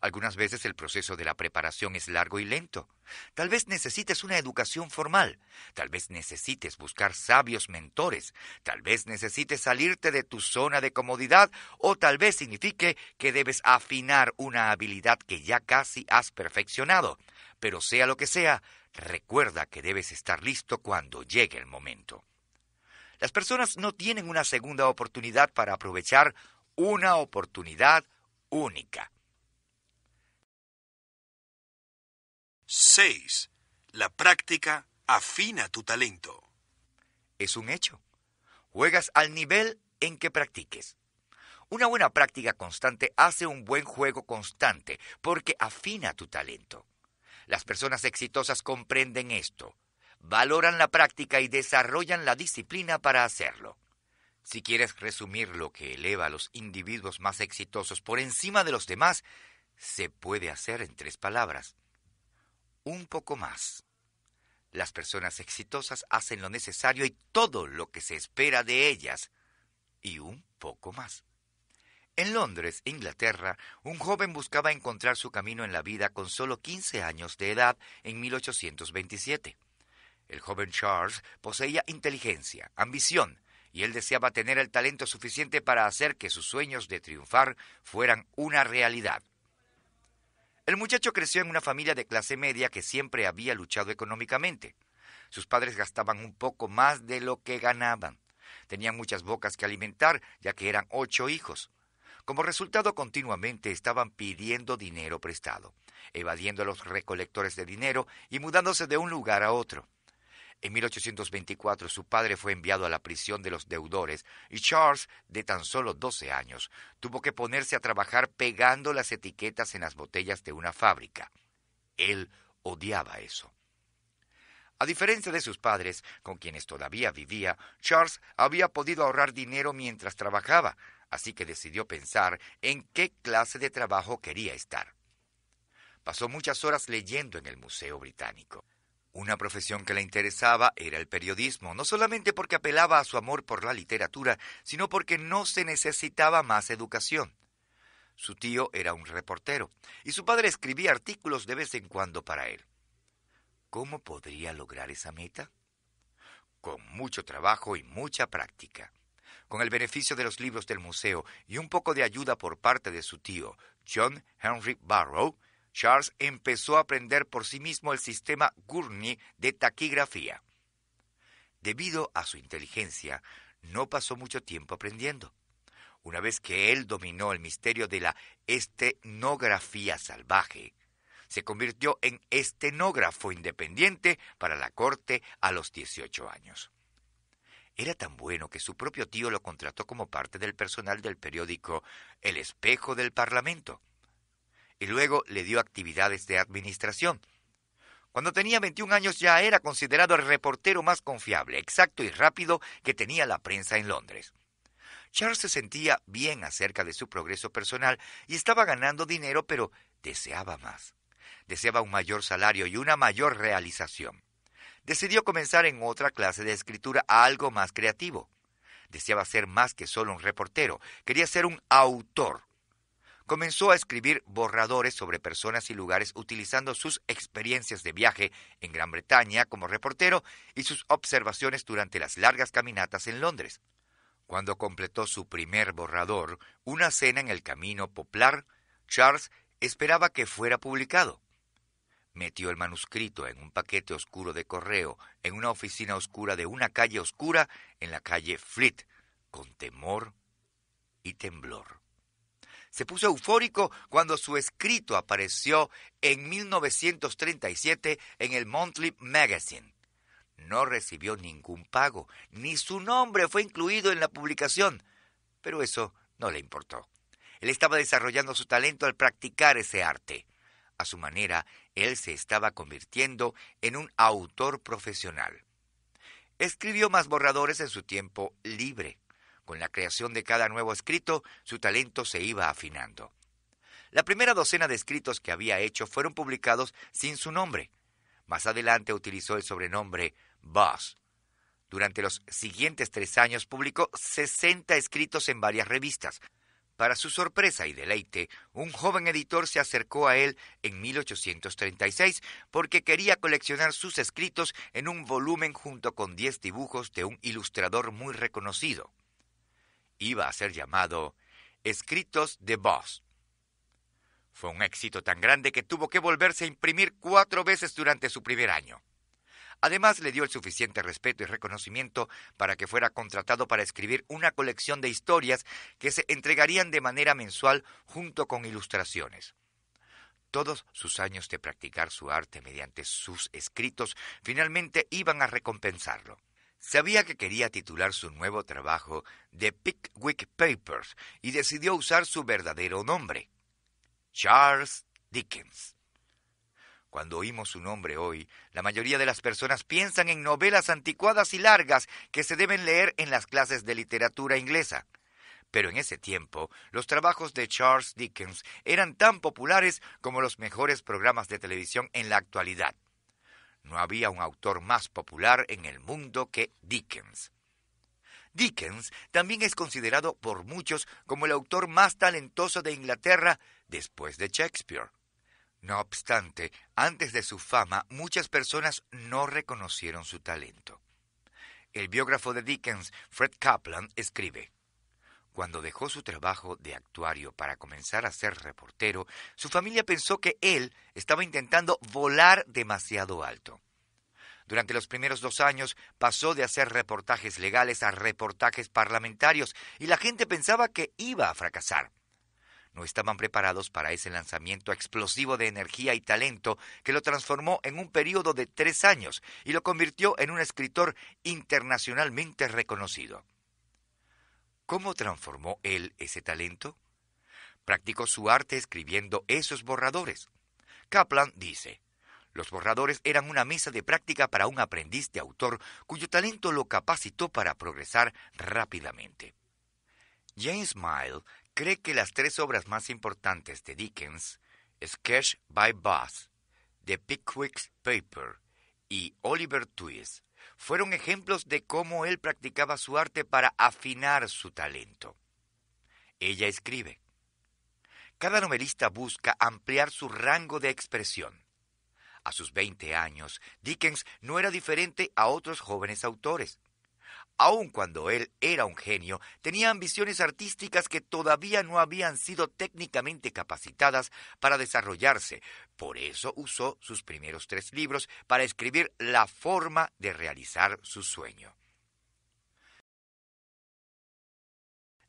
Algunas veces el proceso de la preparación es largo y lento. Tal vez necesites una educación formal, tal vez necesites buscar sabios mentores, tal vez necesites salirte de tu zona de comodidad o tal vez signifique que debes afinar una habilidad que ya casi has perfeccionado. Pero sea lo que sea, Recuerda que debes estar listo cuando llegue el momento. Las personas no tienen una segunda oportunidad para aprovechar una oportunidad única. 6. La práctica afina tu talento. Es un hecho. Juegas al nivel en que practiques. Una buena práctica constante hace un buen juego constante porque afina tu talento. Las personas exitosas comprenden esto, valoran la práctica y desarrollan la disciplina para hacerlo. Si quieres resumir lo que eleva a los individuos más exitosos por encima de los demás, se puede hacer en tres palabras. Un poco más. Las personas exitosas hacen lo necesario y todo lo que se espera de ellas. Y un poco más. En Londres, Inglaterra, un joven buscaba encontrar su camino en la vida con solo 15 años de edad en 1827. El joven Charles poseía inteligencia, ambición, y él deseaba tener el talento suficiente para hacer que sus sueños de triunfar fueran una realidad. El muchacho creció en una familia de clase media que siempre había luchado económicamente. Sus padres gastaban un poco más de lo que ganaban. Tenían muchas bocas que alimentar, ya que eran ocho hijos. Como resultado, continuamente estaban pidiendo dinero prestado, evadiendo a los recolectores de dinero y mudándose de un lugar a otro. En 1824 su padre fue enviado a la prisión de los deudores y Charles, de tan solo 12 años, tuvo que ponerse a trabajar pegando las etiquetas en las botellas de una fábrica. Él odiaba eso. A diferencia de sus padres, con quienes todavía vivía, Charles había podido ahorrar dinero mientras trabajaba, así que decidió pensar en qué clase de trabajo quería estar. Pasó muchas horas leyendo en el Museo Británico. Una profesión que le interesaba era el periodismo, no solamente porque apelaba a su amor por la literatura, sino porque no se necesitaba más educación. Su tío era un reportero y su padre escribía artículos de vez en cuando para él. ¿Cómo podría lograr esa meta? Con mucho trabajo y mucha práctica con el beneficio de los libros del museo y un poco de ayuda por parte de su tío, John Henry Barrow, Charles empezó a aprender por sí mismo el sistema Gurney de taquigrafía. Debido a su inteligencia, no pasó mucho tiempo aprendiendo. Una vez que él dominó el misterio de la estenografía salvaje, se convirtió en estenógrafo independiente para la corte a los 18 años. Era tan bueno que su propio tío lo contrató como parte del personal del periódico El Espejo del Parlamento. Y luego le dio actividades de administración. Cuando tenía 21 años ya era considerado el reportero más confiable, exacto y rápido que tenía la prensa en Londres. Charles se sentía bien acerca de su progreso personal y estaba ganando dinero, pero deseaba más. Deseaba un mayor salario y una mayor realización decidió comenzar en otra clase de escritura algo más creativo. Deseaba ser más que solo un reportero, quería ser un autor. Comenzó a escribir borradores sobre personas y lugares utilizando sus experiencias de viaje en Gran Bretaña como reportero y sus observaciones durante las largas caminatas en Londres. Cuando completó su primer borrador, Una cena en el camino Poplar, Charles esperaba que fuera publicado metió el manuscrito en un paquete oscuro de correo en una oficina oscura de una calle oscura en la calle Fleet, con temor y temblor. Se puso eufórico cuando su escrito apareció en 1937 en el Monthly Magazine. No recibió ningún pago, ni su nombre fue incluido en la publicación, pero eso no le importó. Él estaba desarrollando su talento al practicar ese arte. A su manera, él se estaba convirtiendo en un autor profesional. Escribió más borradores en su tiempo libre. Con la creación de cada nuevo escrito, su talento se iba afinando. La primera docena de escritos que había hecho fueron publicados sin su nombre. Más adelante utilizó el sobrenombre Boss. Durante los siguientes tres años publicó 60 escritos en varias revistas, para su sorpresa y deleite, un joven editor se acercó a él en 1836 porque quería coleccionar sus escritos en un volumen junto con diez dibujos de un ilustrador muy reconocido. Iba a ser llamado Escritos de Boss. Fue un éxito tan grande que tuvo que volverse a imprimir cuatro veces durante su primer año. Además, le dio el suficiente respeto y reconocimiento para que fuera contratado para escribir una colección de historias que se entregarían de manera mensual junto con ilustraciones. Todos sus años de practicar su arte mediante sus escritos finalmente iban a recompensarlo. Sabía que quería titular su nuevo trabajo The Pickwick Papers y decidió usar su verdadero nombre, Charles Dickens. Cuando oímos su nombre hoy, la mayoría de las personas piensan en novelas anticuadas y largas que se deben leer en las clases de literatura inglesa. Pero en ese tiempo, los trabajos de Charles Dickens eran tan populares como los mejores programas de televisión en la actualidad. No había un autor más popular en el mundo que Dickens. Dickens también es considerado por muchos como el autor más talentoso de Inglaterra después de Shakespeare. No obstante, antes de su fama, muchas personas no reconocieron su talento. El biógrafo de Dickens, Fred Kaplan, escribe, Cuando dejó su trabajo de actuario para comenzar a ser reportero, su familia pensó que él estaba intentando volar demasiado alto. Durante los primeros dos años pasó de hacer reportajes legales a reportajes parlamentarios y la gente pensaba que iba a fracasar no estaban preparados para ese lanzamiento explosivo de energía y talento que lo transformó en un periodo de tres años y lo convirtió en un escritor internacionalmente reconocido. ¿Cómo transformó él ese talento? Practicó su arte escribiendo esos borradores. Kaplan dice, los borradores eran una mesa de práctica para un aprendiz de autor cuyo talento lo capacitó para progresar rápidamente. James Mile, cree que las tres obras más importantes de Dickens, Sketch by Bass, The Pickwick Paper y Oliver Twist, fueron ejemplos de cómo él practicaba su arte para afinar su talento. Ella escribe. Cada novelista busca ampliar su rango de expresión. A sus 20 años, Dickens no era diferente a otros jóvenes autores. Aun cuando él era un genio, tenía ambiciones artísticas que todavía no habían sido técnicamente capacitadas para desarrollarse. Por eso usó sus primeros tres libros para escribir la forma de realizar su sueño.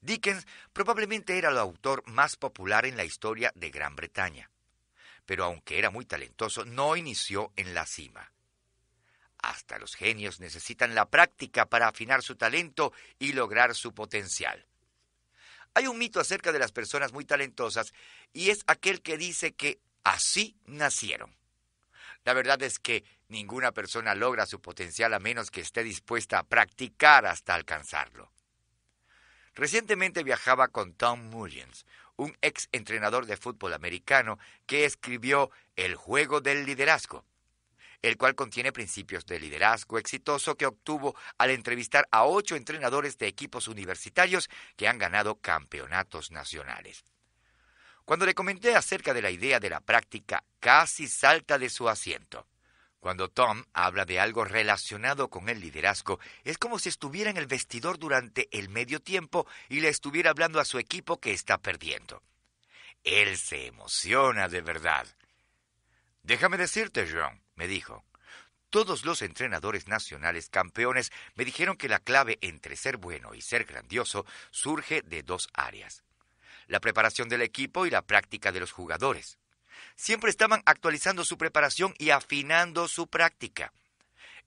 Dickens probablemente era el autor más popular en la historia de Gran Bretaña, pero aunque era muy talentoso, no inició en la cima. Hasta los genios necesitan la práctica para afinar su talento y lograr su potencial. Hay un mito acerca de las personas muy talentosas y es aquel que dice que así nacieron. La verdad es que ninguna persona logra su potencial a menos que esté dispuesta a practicar hasta alcanzarlo. Recientemente viajaba con Tom Mullins, un ex entrenador de fútbol americano que escribió El juego del liderazgo el cual contiene principios de liderazgo exitoso que obtuvo al entrevistar a ocho entrenadores de equipos universitarios que han ganado campeonatos nacionales. Cuando le comenté acerca de la idea de la práctica, casi salta de su asiento. Cuando Tom habla de algo relacionado con el liderazgo, es como si estuviera en el vestidor durante el medio tiempo y le estuviera hablando a su equipo que está perdiendo. Él se emociona de verdad. Déjame decirte, John, me dijo. Todos los entrenadores nacionales campeones me dijeron que la clave entre ser bueno y ser grandioso surge de dos áreas. La preparación del equipo y la práctica de los jugadores. Siempre estaban actualizando su preparación y afinando su práctica.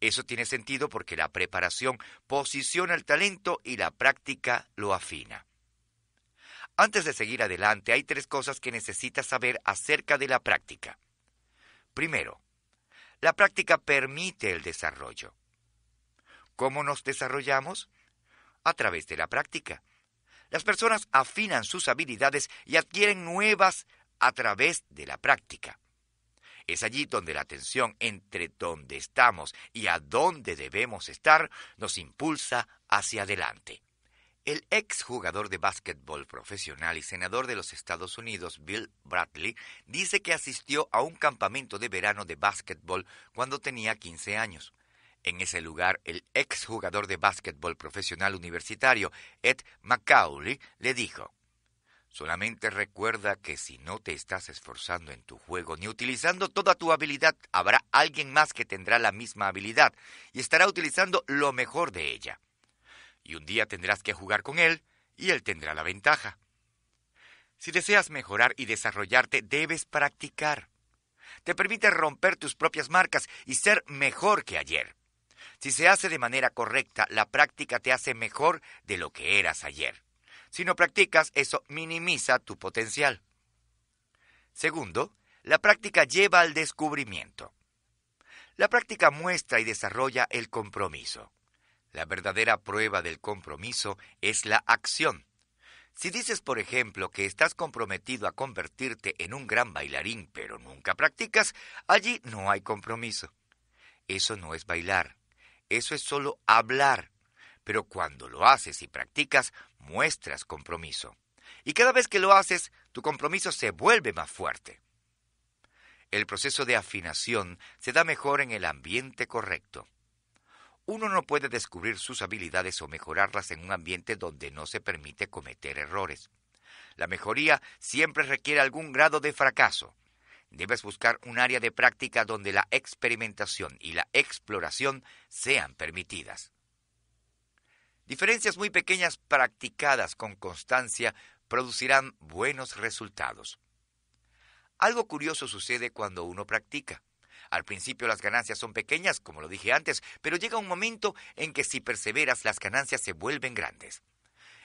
Eso tiene sentido porque la preparación posiciona el talento y la práctica lo afina. Antes de seguir adelante, hay tres cosas que necesitas saber acerca de la práctica. Primero, la práctica permite el desarrollo. ¿Cómo nos desarrollamos? A través de la práctica. Las personas afinan sus habilidades y adquieren nuevas a través de la práctica. Es allí donde la tensión entre dónde estamos y a dónde debemos estar nos impulsa hacia adelante. El ex jugador de básquetbol profesional y senador de los Estados Unidos, Bill Bradley, dice que asistió a un campamento de verano de básquetbol cuando tenía 15 años. En ese lugar, el ex jugador de básquetbol profesional universitario, Ed McCauley, le dijo, Solamente recuerda que si no te estás esforzando en tu juego ni utilizando toda tu habilidad, habrá alguien más que tendrá la misma habilidad y estará utilizando lo mejor de ella y un día tendrás que jugar con él y él tendrá la ventaja. Si deseas mejorar y desarrollarte, debes practicar. Te permite romper tus propias marcas y ser mejor que ayer. Si se hace de manera correcta, la práctica te hace mejor de lo que eras ayer. Si no practicas, eso minimiza tu potencial. Segundo, la práctica lleva al descubrimiento. La práctica muestra y desarrolla el compromiso. La verdadera prueba del compromiso es la acción. Si dices, por ejemplo, que estás comprometido a convertirte en un gran bailarín pero nunca practicas, allí no hay compromiso. Eso no es bailar, eso es solo hablar. Pero cuando lo haces y practicas, muestras compromiso. Y cada vez que lo haces, tu compromiso se vuelve más fuerte. El proceso de afinación se da mejor en el ambiente correcto. Uno no puede descubrir sus habilidades o mejorarlas en un ambiente donde no se permite cometer errores. La mejoría siempre requiere algún grado de fracaso. Debes buscar un área de práctica donde la experimentación y la exploración sean permitidas. Diferencias muy pequeñas practicadas con constancia producirán buenos resultados. Algo curioso sucede cuando uno practica. Al principio las ganancias son pequeñas, como lo dije antes, pero llega un momento en que si perseveras las ganancias se vuelven grandes.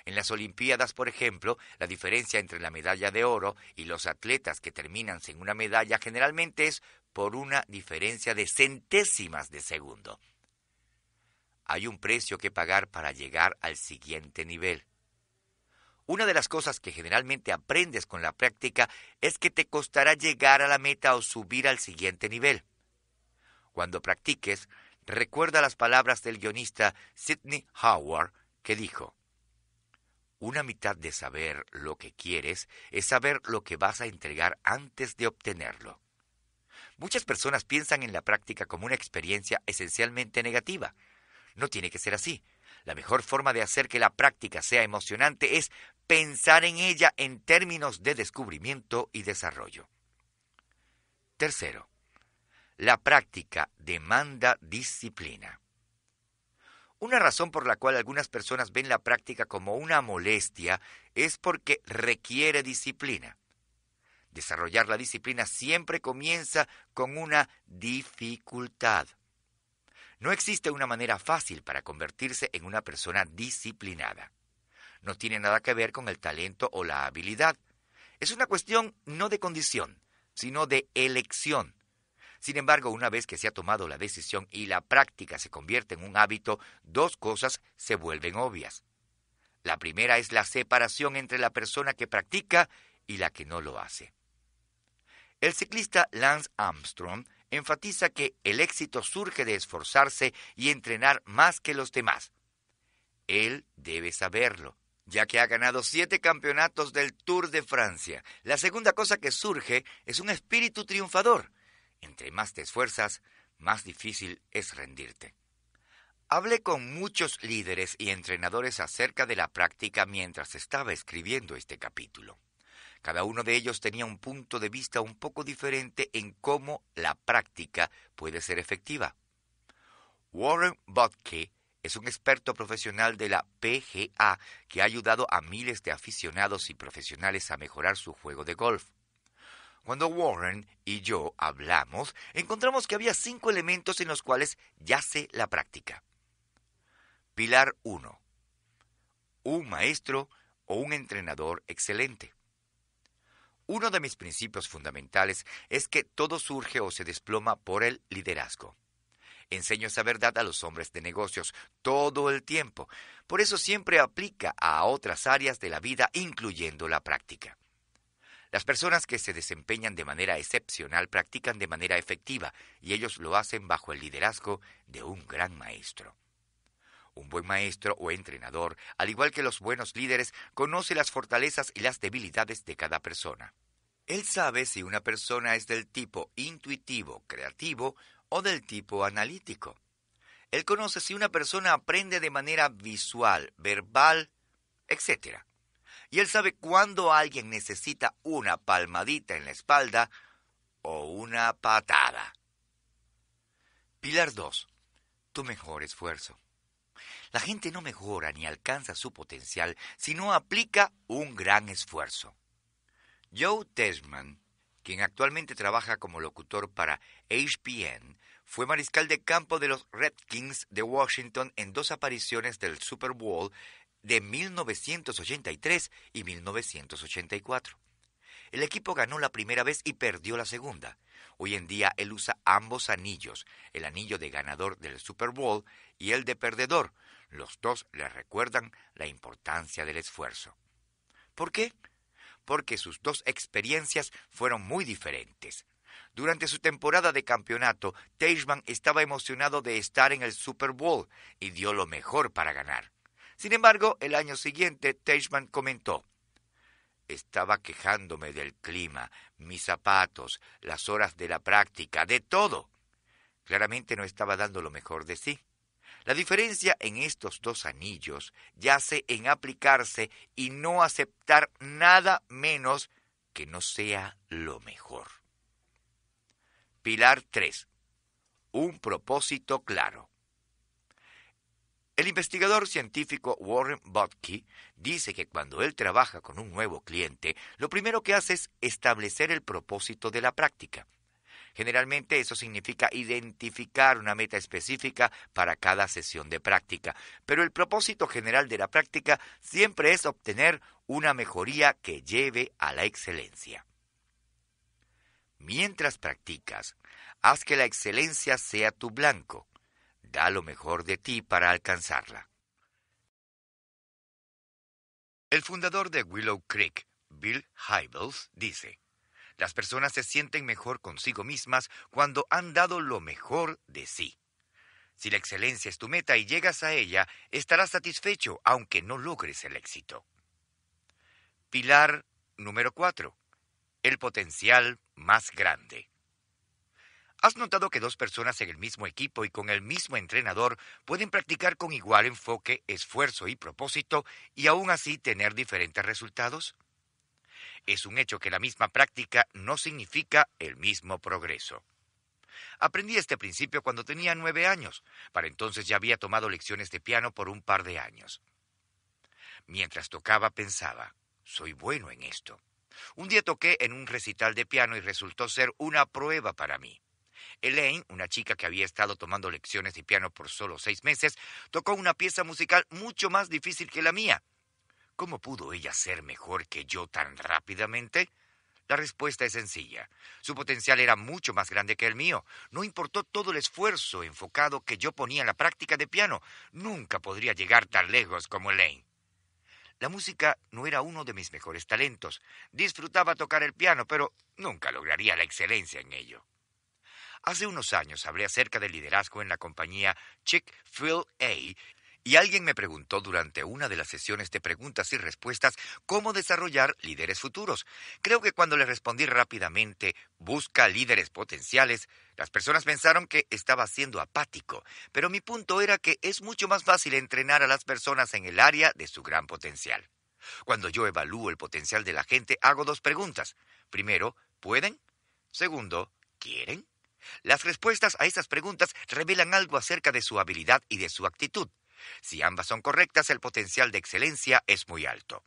En las Olimpiadas, por ejemplo, la diferencia entre la medalla de oro y los atletas que terminan sin una medalla generalmente es por una diferencia de centésimas de segundo. Hay un precio que pagar para llegar al siguiente nivel. Una de las cosas que generalmente aprendes con la práctica es que te costará llegar a la meta o subir al siguiente nivel. Cuando practiques, recuerda las palabras del guionista Sidney Howard que dijo, Una mitad de saber lo que quieres es saber lo que vas a entregar antes de obtenerlo. Muchas personas piensan en la práctica como una experiencia esencialmente negativa. No tiene que ser así. La mejor forma de hacer que la práctica sea emocionante es pensar en ella en términos de descubrimiento y desarrollo. Tercero, la práctica demanda disciplina. Una razón por la cual algunas personas ven la práctica como una molestia es porque requiere disciplina. Desarrollar la disciplina siempre comienza con una dificultad. No existe una manera fácil para convertirse en una persona disciplinada. No tiene nada que ver con el talento o la habilidad. Es una cuestión no de condición, sino de elección. Sin embargo, una vez que se ha tomado la decisión y la práctica se convierte en un hábito, dos cosas se vuelven obvias. La primera es la separación entre la persona que practica y la que no lo hace. El ciclista Lance Armstrong enfatiza que el éxito surge de esforzarse y entrenar más que los demás. Él debe saberlo, ya que ha ganado siete campeonatos del Tour de Francia. La segunda cosa que surge es un espíritu triunfador, entre más te esfuerzas, más difícil es rendirte. Hablé con muchos líderes y entrenadores acerca de la práctica mientras estaba escribiendo este capítulo. Cada uno de ellos tenía un punto de vista un poco diferente en cómo la práctica puede ser efectiva. Warren Botke es un experto profesional de la PGA que ha ayudado a miles de aficionados y profesionales a mejorar su juego de golf. Cuando Warren y yo hablamos, encontramos que había cinco elementos en los cuales yace la práctica. Pilar 1. Un maestro o un entrenador excelente. Uno de mis principios fundamentales es que todo surge o se desploma por el liderazgo. Enseño esa verdad a los hombres de negocios todo el tiempo. Por eso siempre aplica a otras áreas de la vida, incluyendo la práctica. Las personas que se desempeñan de manera excepcional practican de manera efectiva y ellos lo hacen bajo el liderazgo de un gran maestro. Un buen maestro o entrenador, al igual que los buenos líderes, conoce las fortalezas y las debilidades de cada persona. Él sabe si una persona es del tipo intuitivo, creativo o del tipo analítico. Él conoce si una persona aprende de manera visual, verbal, etc y él sabe cuándo alguien necesita una palmadita en la espalda o una patada. Pilar 2. Tu mejor esfuerzo. La gente no mejora ni alcanza su potencial si no aplica un gran esfuerzo. Joe Tesman, quien actualmente trabaja como locutor para HPN, fue mariscal de campo de los Red Kings de Washington en dos apariciones del Super Bowl de 1983 y 1984. El equipo ganó la primera vez y perdió la segunda. Hoy en día él usa ambos anillos, el anillo de ganador del Super Bowl y el de perdedor. Los dos le recuerdan la importancia del esfuerzo. ¿Por qué? Porque sus dos experiencias fueron muy diferentes. Durante su temporada de campeonato, Teichmann estaba emocionado de estar en el Super Bowl y dio lo mejor para ganar. Sin embargo, el año siguiente, Teichmann comentó, estaba quejándome del clima, mis zapatos, las horas de la práctica, de todo. Claramente no estaba dando lo mejor de sí. La diferencia en estos dos anillos yace en aplicarse y no aceptar nada menos que no sea lo mejor. Pilar 3. Un propósito claro. El investigador científico Warren Botke dice que cuando él trabaja con un nuevo cliente, lo primero que hace es establecer el propósito de la práctica. Generalmente eso significa identificar una meta específica para cada sesión de práctica, pero el propósito general de la práctica siempre es obtener una mejoría que lleve a la excelencia. Mientras practicas, haz que la excelencia sea tu blanco da lo mejor de ti para alcanzarla. El fundador de Willow Creek, Bill Hybels, dice, Las personas se sienten mejor consigo mismas cuando han dado lo mejor de sí. Si la excelencia es tu meta y llegas a ella, estarás satisfecho aunque no logres el éxito. Pilar número 4. El potencial más grande. ¿Has notado que dos personas en el mismo equipo y con el mismo entrenador pueden practicar con igual enfoque, esfuerzo y propósito y aún así tener diferentes resultados? Es un hecho que la misma práctica no significa el mismo progreso. Aprendí este principio cuando tenía nueve años. Para entonces ya había tomado lecciones de piano por un par de años. Mientras tocaba pensaba, soy bueno en esto. Un día toqué en un recital de piano y resultó ser una prueba para mí. Elaine, una chica que había estado tomando lecciones de piano por solo seis meses, tocó una pieza musical mucho más difícil que la mía. ¿Cómo pudo ella ser mejor que yo tan rápidamente? La respuesta es sencilla. Su potencial era mucho más grande que el mío. No importó todo el esfuerzo enfocado que yo ponía en la práctica de piano. Nunca podría llegar tan lejos como Elaine. La música no era uno de mis mejores talentos. Disfrutaba tocar el piano, pero nunca lograría la excelencia en ello. Hace unos años hablé acerca del liderazgo en la compañía Chick-fil-A y alguien me preguntó durante una de las sesiones de preguntas y respuestas cómo desarrollar líderes futuros. Creo que cuando le respondí rápidamente, busca líderes potenciales, las personas pensaron que estaba siendo apático, pero mi punto era que es mucho más fácil entrenar a las personas en el área de su gran potencial. Cuando yo evalúo el potencial de la gente, hago dos preguntas. Primero, ¿pueden? Segundo, ¿quieren? Las respuestas a estas preguntas revelan algo acerca de su habilidad y de su actitud. Si ambas son correctas, el potencial de excelencia es muy alto.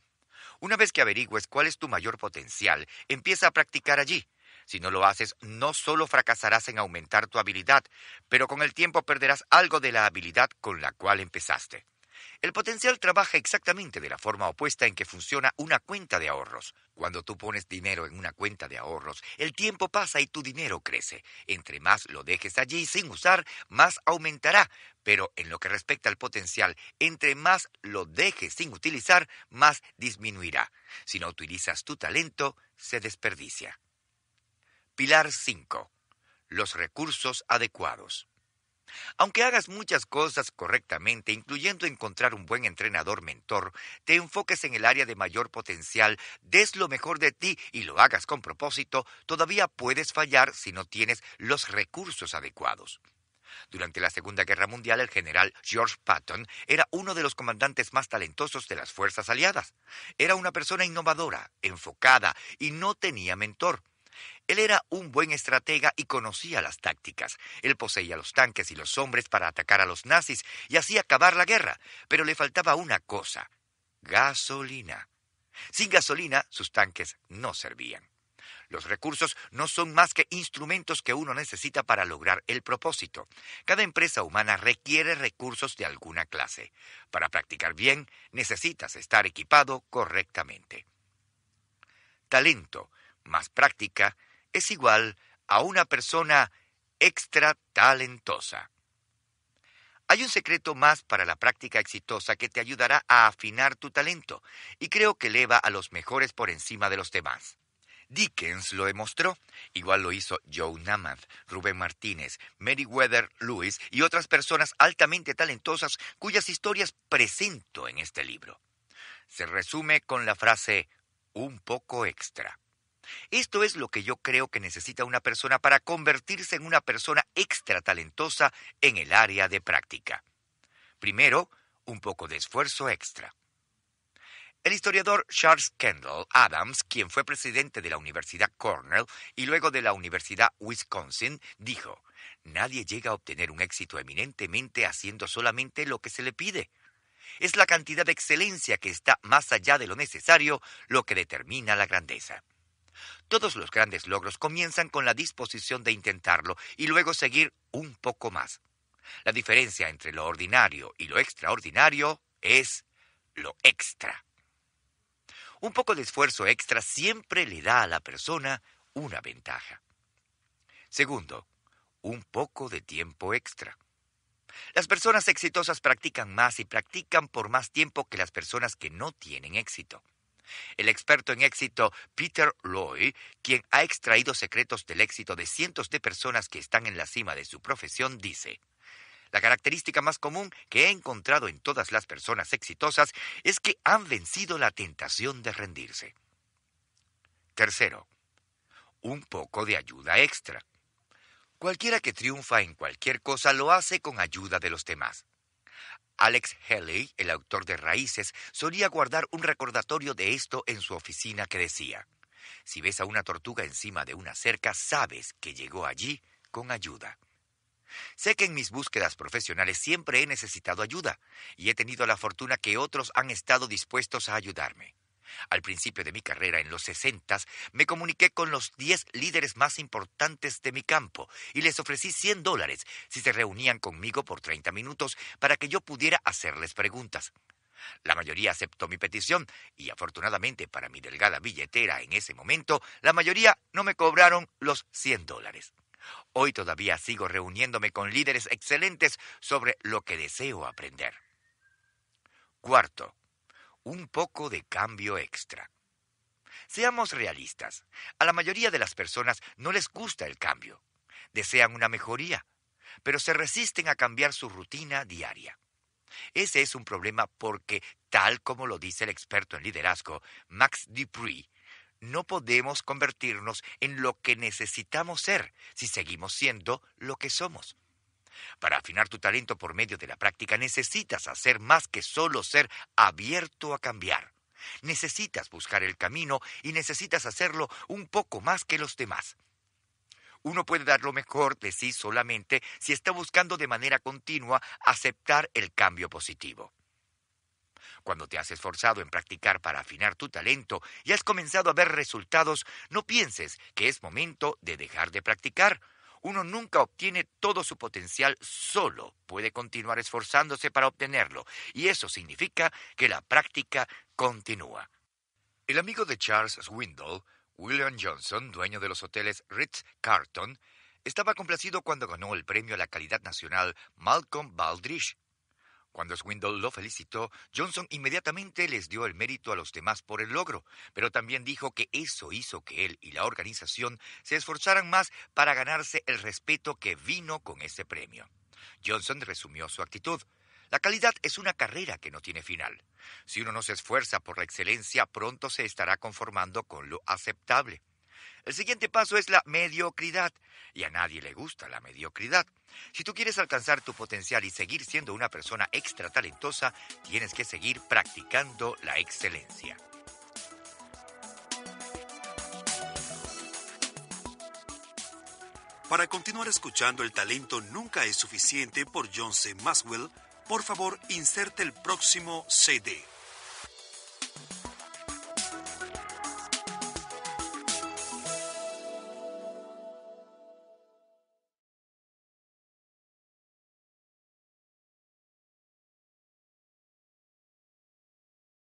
Una vez que averigües cuál es tu mayor potencial, empieza a practicar allí. Si no lo haces, no solo fracasarás en aumentar tu habilidad, pero con el tiempo perderás algo de la habilidad con la cual empezaste. El potencial trabaja exactamente de la forma opuesta en que funciona una cuenta de ahorros. Cuando tú pones dinero en una cuenta de ahorros, el tiempo pasa y tu dinero crece. Entre más lo dejes allí sin usar, más aumentará. Pero en lo que respecta al potencial, entre más lo dejes sin utilizar, más disminuirá. Si no utilizas tu talento, se desperdicia. Pilar 5. Los recursos adecuados. Aunque hagas muchas cosas correctamente, incluyendo encontrar un buen entrenador mentor, te enfoques en el área de mayor potencial, des lo mejor de ti y lo hagas con propósito, todavía puedes fallar si no tienes los recursos adecuados. Durante la Segunda Guerra Mundial, el general George Patton era uno de los comandantes más talentosos de las fuerzas aliadas. Era una persona innovadora, enfocada y no tenía mentor. Él era un buen estratega y conocía las tácticas. Él poseía los tanques y los hombres para atacar a los nazis y así acabar la guerra, pero le faltaba una cosa, gasolina. Sin gasolina sus tanques no servían. Los recursos no son más que instrumentos que uno necesita para lograr el propósito. Cada empresa humana requiere recursos de alguna clase. Para practicar bien, necesitas estar equipado correctamente. Talento más práctica es igual a una persona extra talentosa. Hay un secreto más para la práctica exitosa que te ayudará a afinar tu talento y creo que eleva a los mejores por encima de los demás. Dickens lo demostró, igual lo hizo Joe Namath, Rubén Martínez, Meriwether Lewis y otras personas altamente talentosas cuyas historias presento en este libro. Se resume con la frase un poco extra. Esto es lo que yo creo que necesita una persona para convertirse en una persona extra talentosa en el área de práctica. Primero, un poco de esfuerzo extra. El historiador Charles Kendall Adams, quien fue presidente de la Universidad Cornell y luego de la Universidad Wisconsin, dijo, Nadie llega a obtener un éxito eminentemente haciendo solamente lo que se le pide. Es la cantidad de excelencia que está más allá de lo necesario lo que determina la grandeza. Todos los grandes logros comienzan con la disposición de intentarlo y luego seguir un poco más. La diferencia entre lo ordinario y lo extraordinario es lo extra. Un poco de esfuerzo extra siempre le da a la persona una ventaja. Segundo, un poco de tiempo extra. Las personas exitosas practican más y practican por más tiempo que las personas que no tienen éxito. El experto en éxito Peter Loy, quien ha extraído secretos del éxito de cientos de personas que están en la cima de su profesión, dice, la característica más común que he encontrado en todas las personas exitosas es que han vencido la tentación de rendirse. Tercero, un poco de ayuda extra. Cualquiera que triunfa en cualquier cosa lo hace con ayuda de los demás. Alex Haley, el autor de Raíces, solía guardar un recordatorio de esto en su oficina que decía, Si ves a una tortuga encima de una cerca, sabes que llegó allí con ayuda. Sé que en mis búsquedas profesionales siempre he necesitado ayuda, y he tenido la fortuna que otros han estado dispuestos a ayudarme. Al principio de mi carrera en los 60 me comuniqué con los 10 líderes más importantes de mi campo y les ofrecí 100 dólares si se reunían conmigo por 30 minutos para que yo pudiera hacerles preguntas. La mayoría aceptó mi petición y afortunadamente para mi delgada billetera en ese momento, la mayoría no me cobraron los 100 dólares. Hoy todavía sigo reuniéndome con líderes excelentes sobre lo que deseo aprender. Cuarto, un poco de cambio extra. Seamos realistas, a la mayoría de las personas no les gusta el cambio, desean una mejoría, pero se resisten a cambiar su rutina diaria. Ese es un problema porque, tal como lo dice el experto en liderazgo, Max Dupree, no podemos convertirnos en lo que necesitamos ser si seguimos siendo lo que somos. Para afinar tu talento por medio de la práctica necesitas hacer más que solo ser abierto a cambiar. Necesitas buscar el camino y necesitas hacerlo un poco más que los demás. Uno puede dar lo mejor de sí solamente si está buscando de manera continua aceptar el cambio positivo. Cuando te has esforzado en practicar para afinar tu talento y has comenzado a ver resultados, no pienses que es momento de dejar de practicar. Uno nunca obtiene todo su potencial solo, puede continuar esforzándose para obtenerlo, y eso significa que la práctica continúa. El amigo de Charles Swindle, William Johnson, dueño de los hoteles Ritz Carton, estaba complacido cuando ganó el premio a la calidad nacional Malcolm Baldrige cuando Swindle lo felicitó, Johnson inmediatamente les dio el mérito a los demás por el logro, pero también dijo que eso hizo que él y la organización se esforzaran más para ganarse el respeto que vino con ese premio. Johnson resumió su actitud. La calidad es una carrera que no tiene final. Si uno no se esfuerza por la excelencia, pronto se estará conformando con lo aceptable. El siguiente paso es la mediocridad. Y a nadie le gusta la mediocridad. Si tú quieres alcanzar tu potencial y seguir siendo una persona extra talentosa, tienes que seguir practicando la excelencia. Para continuar escuchando El talento nunca es suficiente por John C. Maxwell, por favor inserte el próximo CD.